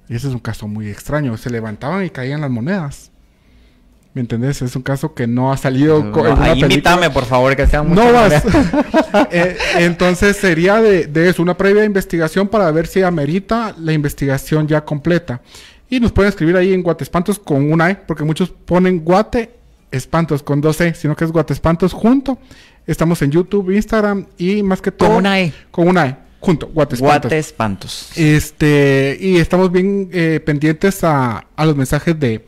Y ese es un caso muy extraño. Se levantaban y caían las monedas. ¿Me entendés? Es un caso que no ha salido no, con película. Invítame, por favor, que sea mucho No vas. Eh, entonces sería de, eso, una previa investigación para ver si amerita la investigación ya completa. Y nos pueden escribir ahí en Guatespantos con una E, porque muchos ponen Guate Espantos con dos E, sino que es Guatespantos junto. Estamos en YouTube, Instagram y más que todo. Con una E. Con una E. Junto, Guatespantos. Guatespantos. Este, y estamos bien eh, pendientes a los mensajes de,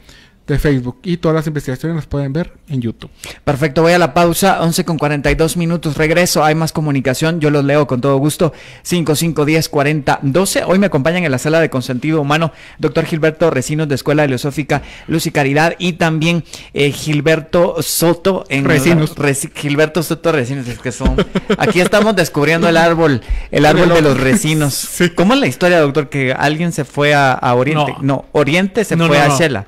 de Facebook. Y todas las investigaciones las pueden ver en YouTube. Perfecto, voy a la pausa, 11 con 42 minutos, regreso, hay más comunicación, yo los leo con todo gusto, 5510 cuarenta, Hoy me acompañan en la sala de consentido humano, doctor Gilberto Recinos de Escuela Filosófica Luz y Caridad y también eh, Gilberto Soto en Recinos. Gilberto Soto Recinos, es que son, aquí estamos descubriendo el árbol, el árbol de los resinos. Sí. ¿Cómo es la historia, doctor, que alguien se fue a, Oriente? No. Oriente se fue a Shela.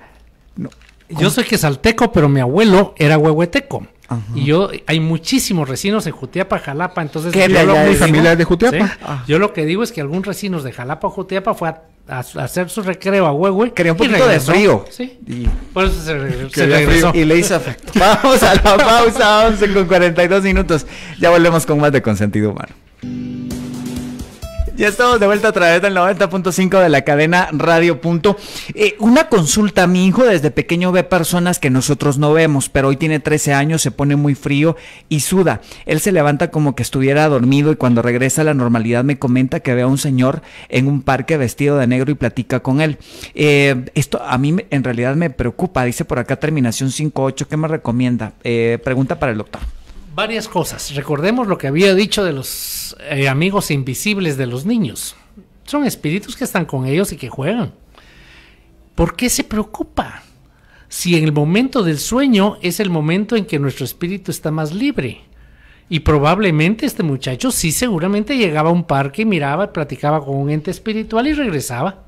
Yo soy salteco pero mi abuelo era huehueteco. Y yo, hay muchísimos resinos en Jutiapa, Jalapa, entonces... ¿Qué yo lo que familia de Jutiapa? Ah. Yo lo que digo es que algún resinos de Jalapa o Jutiapa fue a, hacer su recreo a Huehue. Quería un poquito de frío. Sí, por eso se, se regresó. Y le hizo efecto. Vamos a la pausa, 11 con 42 minutos. Ya volvemos con más de Consentido Humano. Ya estamos de vuelta a través del 90.5 de la cadena Radio Punto. Eh, una consulta, mi hijo desde pequeño ve personas que nosotros no vemos, pero hoy tiene 13 años, se pone muy frío y suda. Él se levanta como que estuviera dormido y cuando regresa a la normalidad me comenta que ve a un señor en un parque vestido de negro y platica con él. Eh, esto a mí en realidad me preocupa, dice por acá terminación 58, ¿qué me recomienda? Eh, pregunta para el doctor varias cosas. Recordemos lo que había dicho de los eh, amigos invisibles de los niños. Son espíritus que están con ellos y que juegan. ¿Por qué se preocupa? Si en el momento del sueño es el momento en que nuestro espíritu está más libre. Y probablemente este muchacho sí seguramente llegaba a un parque miraba, platicaba con un ente espiritual y regresaba.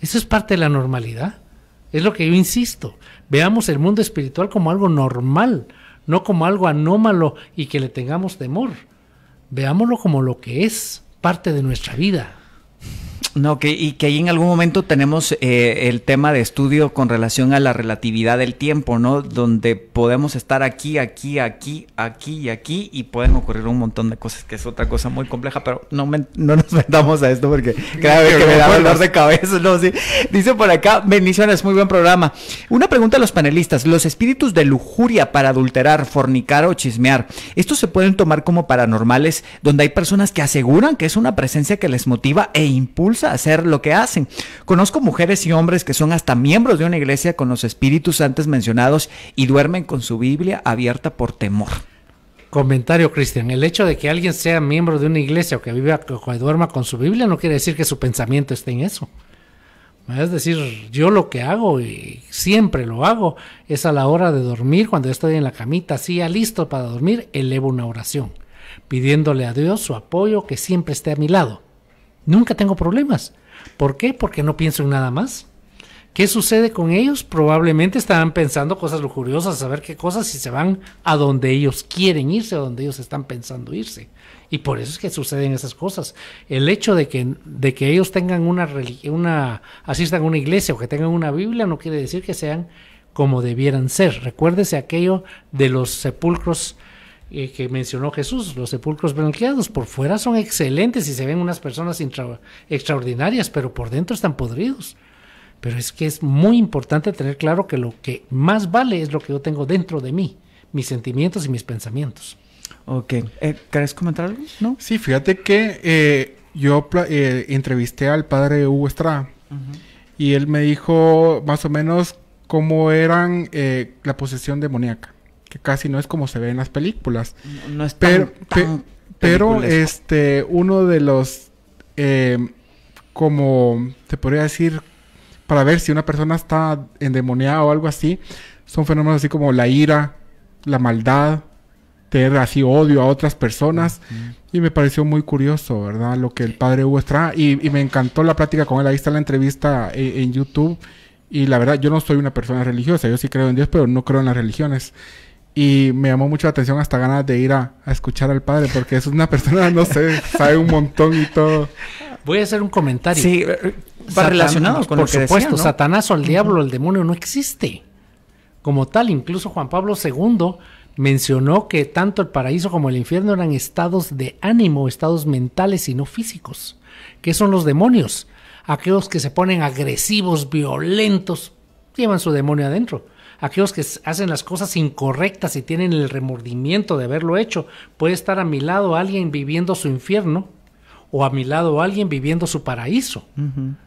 Eso es parte de la normalidad. Es lo que yo insisto. Veamos el mundo espiritual como algo normal, no como algo anómalo y que le tengamos temor. Veámoslo como lo que es parte de nuestra vida. No, que, y que ahí en algún momento tenemos eh, el tema de estudio con relación a la relatividad del tiempo, ¿no? Donde podemos estar aquí, aquí, aquí, aquí y aquí y pueden ocurrir un montón de cosas, que es otra cosa muy compleja, pero no, no nos metamos a esto porque creo que me da dolor de cabeza, ¿no? Sí. Dice por acá, bendiciones, muy buen programa. Una pregunta a los panelistas, ¿los espíritus de lujuria para adulterar, fornicar o chismear, estos se pueden tomar como paranormales, donde hay personas que aseguran que es una presencia que les motiva e impulsa? hacer lo que hacen. Conozco mujeres y hombres que son hasta miembros de una iglesia con los espíritus antes mencionados y duermen con su Biblia abierta por temor. Comentario, Cristian. El hecho de que alguien sea miembro de una iglesia o que viva o que duerma con su Biblia no quiere decir que su pensamiento esté en eso. Es decir, yo lo que hago y siempre lo hago es a la hora de dormir, cuando estoy en la camita, así ya listo para dormir, elevo una oración, pidiéndole a Dios su apoyo, que siempre esté a mi lado. Nunca tengo problemas. ¿Por qué? Porque no pienso en nada más. ¿Qué sucede con ellos? Probablemente están pensando cosas lujuriosas, saber qué cosas si se van a donde ellos quieren irse, a donde ellos están pensando irse. Y por eso es que suceden esas cosas. El hecho de que, de que ellos tengan una, una asistan a una iglesia o que tengan una Biblia no quiere decir que sean como debieran ser. Recuérdese aquello de los sepulcros eh, que mencionó Jesús, los sepulcros blanqueados, por fuera son excelentes y se ven unas personas extraordinarias, pero por dentro están podridos. Pero es que es muy importante tener claro que lo que más vale es lo que yo tengo dentro de mí, mis sentimientos y mis pensamientos. Ok. Eh, ¿Querés comentar algo? ¿No? Sí, fíjate que eh, yo entrevisté al padre Hugo Estrada y él me dijo más o menos cómo eran la posesión demoníaca que casi no es como se ve en las películas. No, pero, este, uno de los, eh, como se podría decir, para ver si una persona está endemoniada o algo así, son fenómenos así como la ira, la maldad, tener así odio a otras personas. Y me pareció muy curioso, ¿verdad? Lo que el padre Hugo Y, me encantó la plática con él. Ahí está la entrevista en, eh, en YouTube. Y la verdad, yo no soy una persona religiosa, yo sí creo en Dios, pero no creo en las religiones. Y me llamó mucho la atención hasta ganas de ir a, escuchar al padre, porque es una persona, no sé, sabe un montón y todo. Voy a hacer un comentario. Sí, eh, relacionado con por lo que supuesto. Satanás o el diablo, el demonio no existe. Como tal, incluso Juan Pablo II mencionó que tanto el paraíso como el infierno eran estados de ánimo, estados mentales y no físicos. ¿Qué son los demonios? Aquellos que se ponen agresivos, violentos, llevan su demonio adentro aquellos que hacen las cosas incorrectas y tienen el remordimiento de haberlo hecho. Puede estar a mi lado alguien viviendo su infierno o a mi lado alguien viviendo su paraíso.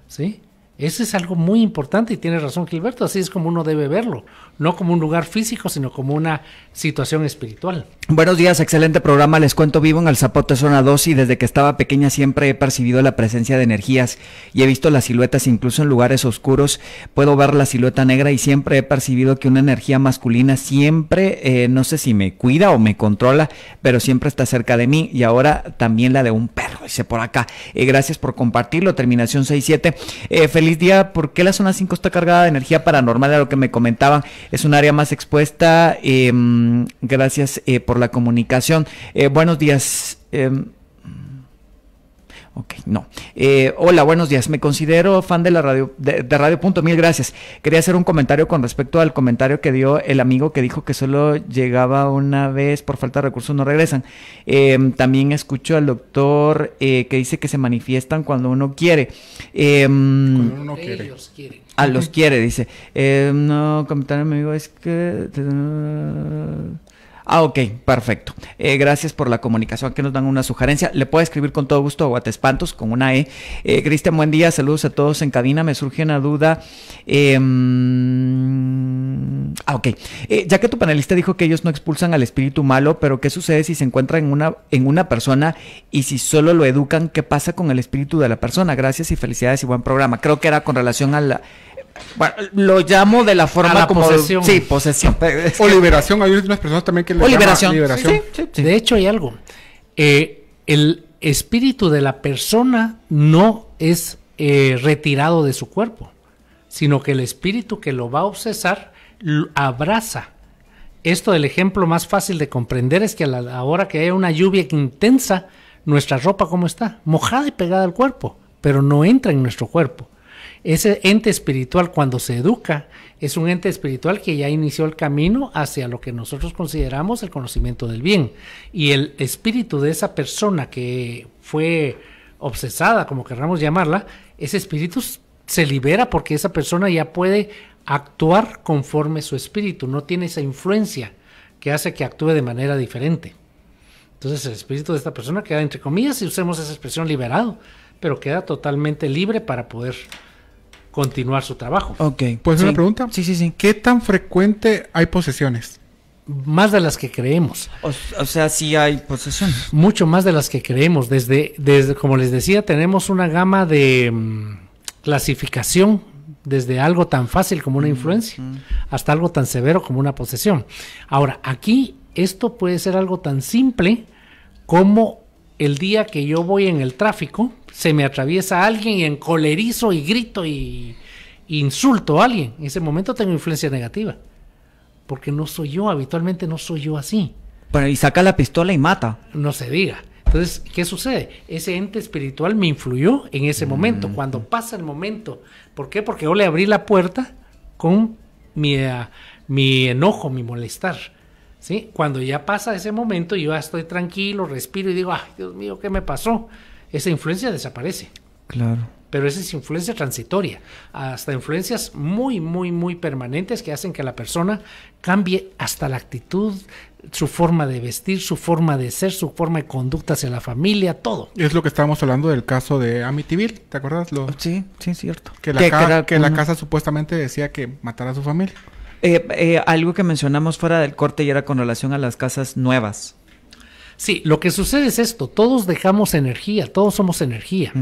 ¿Sí? Eso es algo muy importante y tiene razón Gilberto, así es como uno debe verlo no como un lugar físico, sino como una situación espiritual. Buenos días, excelente programa. Les cuento vivo en el Zapote Zona 2 y desde que estaba pequeña siempre he percibido la presencia de energías y he visto las siluetas incluso en lugares oscuros. Puedo ver la silueta negra y siempre he percibido que una energía masculina siempre, eh, no sé si me cuida o me controla, pero siempre está cerca de mí y ahora también la de un perro, dice por acá. Eh, gracias por compartirlo, terminación 67. Eh, feliz día, ¿por qué la zona 5 está cargada de energía paranormal? A lo que me comentaban es un área más expuesta. Em, gracias eh, por la comunicación. Eh, buenos días. Em, ok, no. Eh, hola, buenos días. Me considero fan de la radio, de, Radio Punto. Mil gracias. Quería hacer un comentario con respecto al comentario que dio el amigo que dijo que solo llegaba una vez por falta de recursos, no regresan. Em, también escucho al doctor que dice que se manifiestan cuando uno quiere. cuando uno quiere a ah, los quiere, dice. Eh, no, capitán amigo, es que... Ah, ok, perfecto. Eh, gracias por la comunicación. Aquí nos dan una sugerencia. Le puedo escribir con todo gusto a Guatespantos con una E. Eh, Cristian, buen día. Saludos a todos en cabina. Me surge una duda. Em, ah, ok. Eh, ya que tu panelista dijo que ellos no expulsan al espíritu malo, pero ¿qué sucede si se encuentra en una, en una persona y si solo lo educan? ¿Qué pasa con el espíritu de la persona? Gracias y felicidades y buen programa. Creo que era con relación a la lo llamo de la forma como posesión. sí, posesión. O liberación, hay unas personas también que le o liberación. De hecho hay algo. Eh, el espíritu de la persona no es eh, retirado de su cuerpo, sino que el espíritu que lo va a obsesar abraza. Esto el ejemplo más fácil de comprender es que a la hora que hay una lluvia intensa, nuestra ropa como está, mojada y pegada al cuerpo, pero no entra en nuestro cuerpo ese ente espiritual cuando se educa es un ente espiritual que ya inició el camino hacia lo que nosotros consideramos el conocimiento del bien. Y el espíritu de esa persona que fue obsesada, como querramos llamarla, ese espíritu se libera porque esa persona ya puede actuar conforme su espíritu, no tiene esa influencia que hace que actúe de manera diferente. Entonces el espíritu de esta persona queda, entre comillas, y usemos esa expresión liberado, pero queda totalmente libre para poder continuar su trabajo. Ok. Pues una pregunta. Sí, sí, sí. ¿Qué tan frecuente hay posesiones? Más de las que creemos. O, sea, sí hay posesiones. Mucho más de las que creemos. Desde, desde, como les decía, tenemos una gama de mm, clasificación desde algo tan fácil como una mm, influencia mm. hasta algo tan severo como una posesión. Ahora, aquí esto puede ser algo tan simple como el día que yo voy en el tráfico, se me atraviesa alguien y encolerizo y grito y, insulto a alguien. En ese momento tengo influencia negativa. Porque no soy yo, habitualmente no soy yo así. y saca la pistola y mata. No se diga. Entonces, ¿qué sucede? Ese ente espiritual me influyó en ese momento, mm. cuando pasa el momento. ¿Por qué? Porque yo le abrí la puerta con mi ah, enojo, mi molestar. Cuando ya pasa ese momento, yo estoy tranquilo, respiro y digo, ay, Dios mío, ¿qué me pasó? Esa influencia desaparece. Claro. Pero esa es influencia transitoria, hasta influencias muy, muy, muy permanentes que hacen que la persona cambie hasta la actitud, su forma de vestir, su forma de ser, su forma de conducta hacia la familia, todo. Es lo que estábamos hablando del caso de Amityville, ¿te acuerdas? Lo... Sí, sí, cierto. Que la, que, la casa supuestamente decía que matara a su familia. Eh, eh, algo que mencionamos fuera del corte y era con relación a las casas nuevas. Sí, lo que sucede es esto, todos dejamos energía, todos somos energía.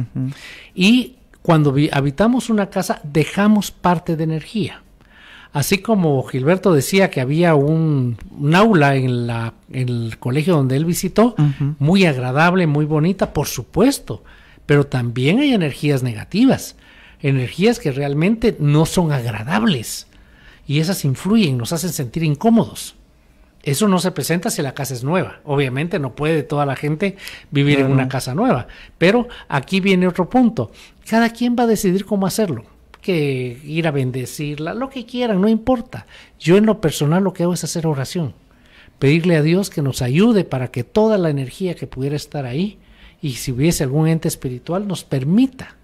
Y cuando habitamos una casa, dejamos parte de energía. Así como Gilberto decía que había un, aula en, la, el colegio donde él visitó, muy agradable, muy bonita, por supuesto, pero también hay energías negativas, energías que realmente no son agradables y esas influyen, nos hacen sentir incómodos. Eso no se presenta si la casa es nueva. Obviamente no puede toda la gente vivir en una casa nueva. Pero aquí viene otro punto. Cada quien va a decidir cómo hacerlo. Que ir a bendecirla, lo que quieran, no importa. Yo en lo personal lo que hago es hacer oración. Pedirle a Dios que nos ayude para que toda la energía que pudiera estar ahí y si hubiese algún ente espiritual nos permita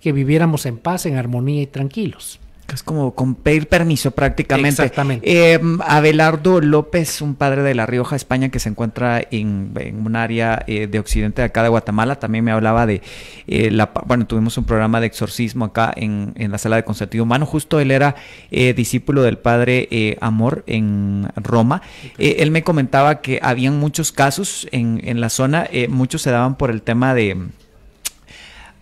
que viviéramos en paz, en armonía y tranquilos. Es como con pedir permiso prácticamente. Exactamente. Eh, Abelardo López, un padre de La Rioja, España, que se encuentra en, un área eh, de occidente de acá de Guatemala, también me hablaba de, eh, la, bueno, tuvimos un programa de exorcismo acá en, la sala de consentido humano, justo él era discípulo del padre Amor en Roma. él me comentaba que habían muchos casos en la zona, muchos se daban por el tema de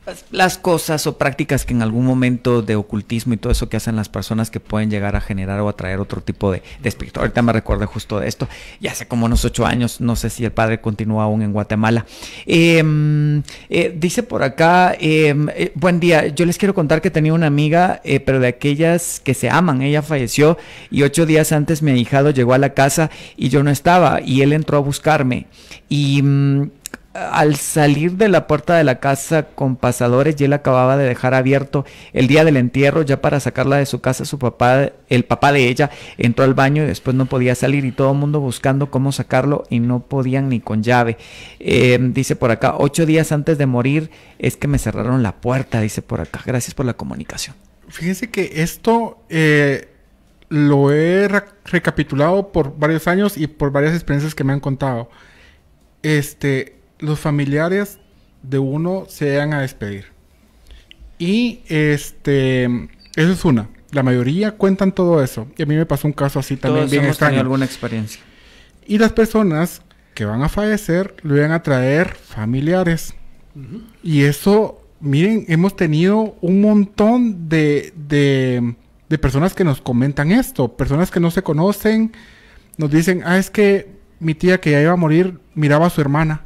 pues, las cosas o prácticas que en algún momento de ocultismo y todo eso que hacen las personas que pueden llegar a generar o atraer otro tipo de, de espíritu. Ahorita me recuerdo justo de esto, ya hace como unos ocho años, no sé si el padre continúa aún en Guatemala. Em, eh, dice por acá, em, eh, buen día, yo les quiero contar que tenía una amiga, eh, pero de aquellas que se aman, ella falleció y ocho días antes mi hijado llegó a la casa y yo no estaba y él entró a buscarme y... Mm, al salir de la puerta de la casa con pasadores y él acababa de dejar abierto el día del entierro ya para sacarla de su casa su papá el papá de ella entró al baño y después no podía salir y todo el mundo buscando cómo sacarlo y no podían ni con llave eh, dice por acá ocho días antes de morir es que me cerraron la puerta dice por acá gracias por la comunicación Fíjense que esto eh, lo he recapitulado por varios años y por varias experiencias que me han contado este los familiares de uno se van a despedir. Y este, eso es una. La mayoría cuentan todo eso. Y a mí me pasó un caso así también Todos bien extraño. alguna experiencia. Y las personas que van a fallecer lo van a traer familiares. Y eso, miren, hemos tenido un montón de, de personas que nos comentan esto. Personas que no se conocen nos dicen, ah, es que mi tía que ya iba a morir miraba a su hermana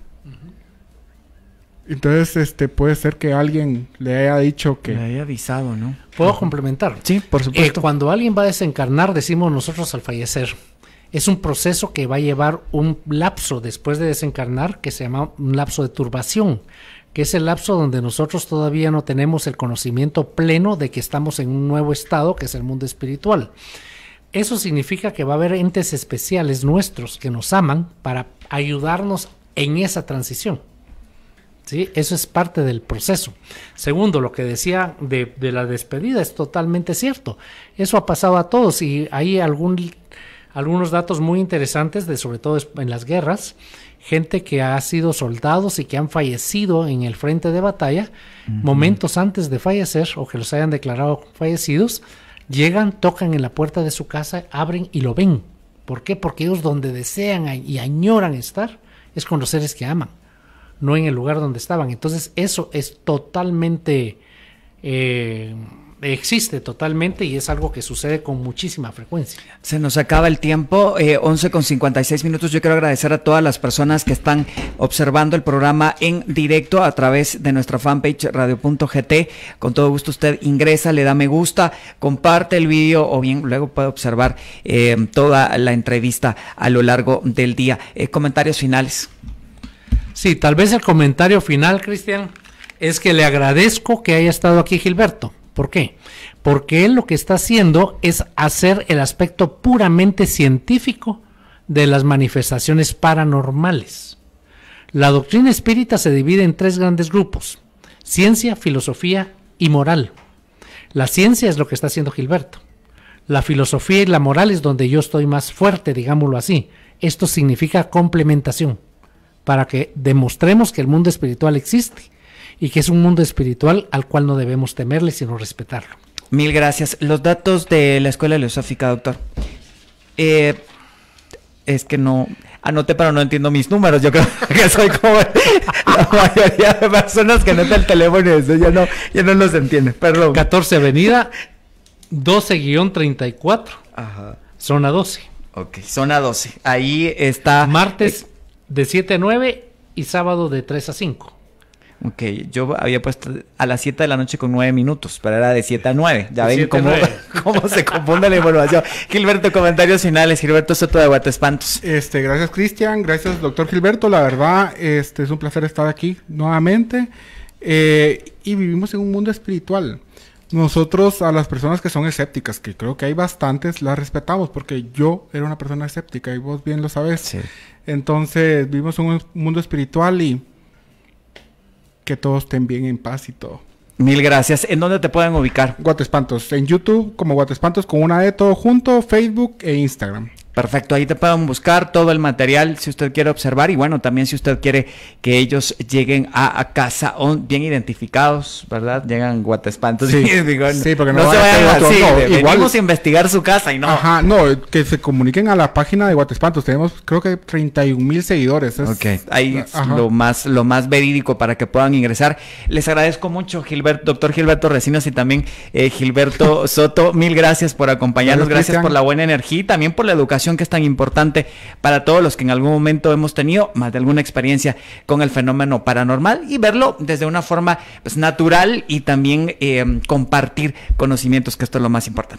entonces, este, puede ser que alguien le haya dicho que... Le haya avisado, ¿no? ¿Puedo complementar? Sí, por supuesto. Eh, cuando alguien va a desencarnar, decimos nosotros al fallecer, es un proceso que va a llevar un lapso después de desencarnar que se llama un lapso de turbación, que es el lapso donde nosotros todavía no tenemos el conocimiento pleno de que estamos en un nuevo estado, que es el mundo espiritual. Eso significa que va a haber entes especiales nuestros que nos aman para ayudarnos en esa transición. ¿sí? Eso es parte del proceso. Segundo, lo que decía de, la despedida es totalmente cierto. Eso ha pasado a todos y hay algunos datos muy interesantes, de, sobre todo en las guerras, gente que ha sido soldados y que han fallecido en el frente de batalla, momentos antes de fallecer o que los hayan declarado fallecidos, llegan, tocan en la puerta de su casa, abren y lo ven. ¿Por qué? Porque ellos donde desean y añoran estar es con los seres que aman no en el lugar donde estaban. Entonces eso es totalmente, eh, existe totalmente y es algo que sucede con muchísima frecuencia. Se nos acaba el tiempo, 11 eh, con 56 minutos. Yo quiero agradecer a todas las personas que están observando el programa en directo a través de nuestra fanpage radio.gt. Con todo gusto usted ingresa, le da me gusta, comparte el video o bien luego puede observar eh, toda la entrevista a lo largo del día. comentarios finales. Sí, tal vez el comentario final, Cristian, es que le agradezco que haya estado aquí Gilberto. ¿Por qué? Porque él lo que está haciendo es hacer el aspecto puramente científico de las manifestaciones paranormales. La doctrina espírita se divide en tres grandes grupos, ciencia, filosofía y moral. La ciencia es lo que está haciendo Gilberto. La filosofía y la moral es donde yo estoy más fuerte, digámoslo así. Esto significa complementación para que demostremos que el mundo espiritual existe y que es un mundo espiritual al cual no debemos temerle, sino respetarlo. Mil gracias. Los datos de la Escuela Leosófica, doctor. Eh, es que no anoté, pero no entiendo mis números. Yo creo que soy como la mayoría de personas que nota el teléfono y eso ya no, ya los entiende. Perdón. 14 Avenida, 12-34. Ajá. Zona 12. Ok, zona 12. Ahí está. Martes eh, de 7 a 9 y sábado de 3 a 5. Ok, yo había puesto a las 7 de la noche con 9 minutos, pero era de 7 a 9. Ya ven cómo, se confunde la evaluación. Gilberto, comentarios finales. Gilberto Soto de Guatespantos. Este, gracias, Cristian. Gracias, doctor Gilberto. La verdad, este, es un placer estar aquí nuevamente. Eh, y vivimos en un mundo espiritual. Nosotros a las personas que son escépticas, que creo que hay bastantes, las respetamos, porque yo era una persona escéptica y vos bien lo sabes. Sí. Entonces vivimos un mundo espiritual y que todos estén bien en paz y todo. Mil gracias. ¿En dónde te pueden ubicar? Guatespantos. En YouTube como Guatespantos con una E todo junto, Facebook e Instagram. Perfecto, ahí te pueden buscar todo el material si usted quiere observar y bueno, también si usted quiere que ellos lleguen a, casa bien identificados, ¿verdad? Llegan guatespantos. Sí, porque no, se vayan a sí, a investigar su casa y no. Ajá, no, que se comuniquen a la página de Guatespantos. Tenemos creo que 31 mil seguidores. Ok, ahí es lo más, lo más verídico para que puedan ingresar. Les agradezco mucho, Gilberto, doctor Gilberto Recinos y también eh, Gilberto Soto. Mil gracias por acompañarnos, gracias, gracias por la buena energía y también por la educación que es tan importante para todos los que en algún momento hemos tenido más de alguna experiencia con el fenómeno paranormal y verlo desde una forma pues, natural y también eh, compartir conocimientos, que esto es lo más importante.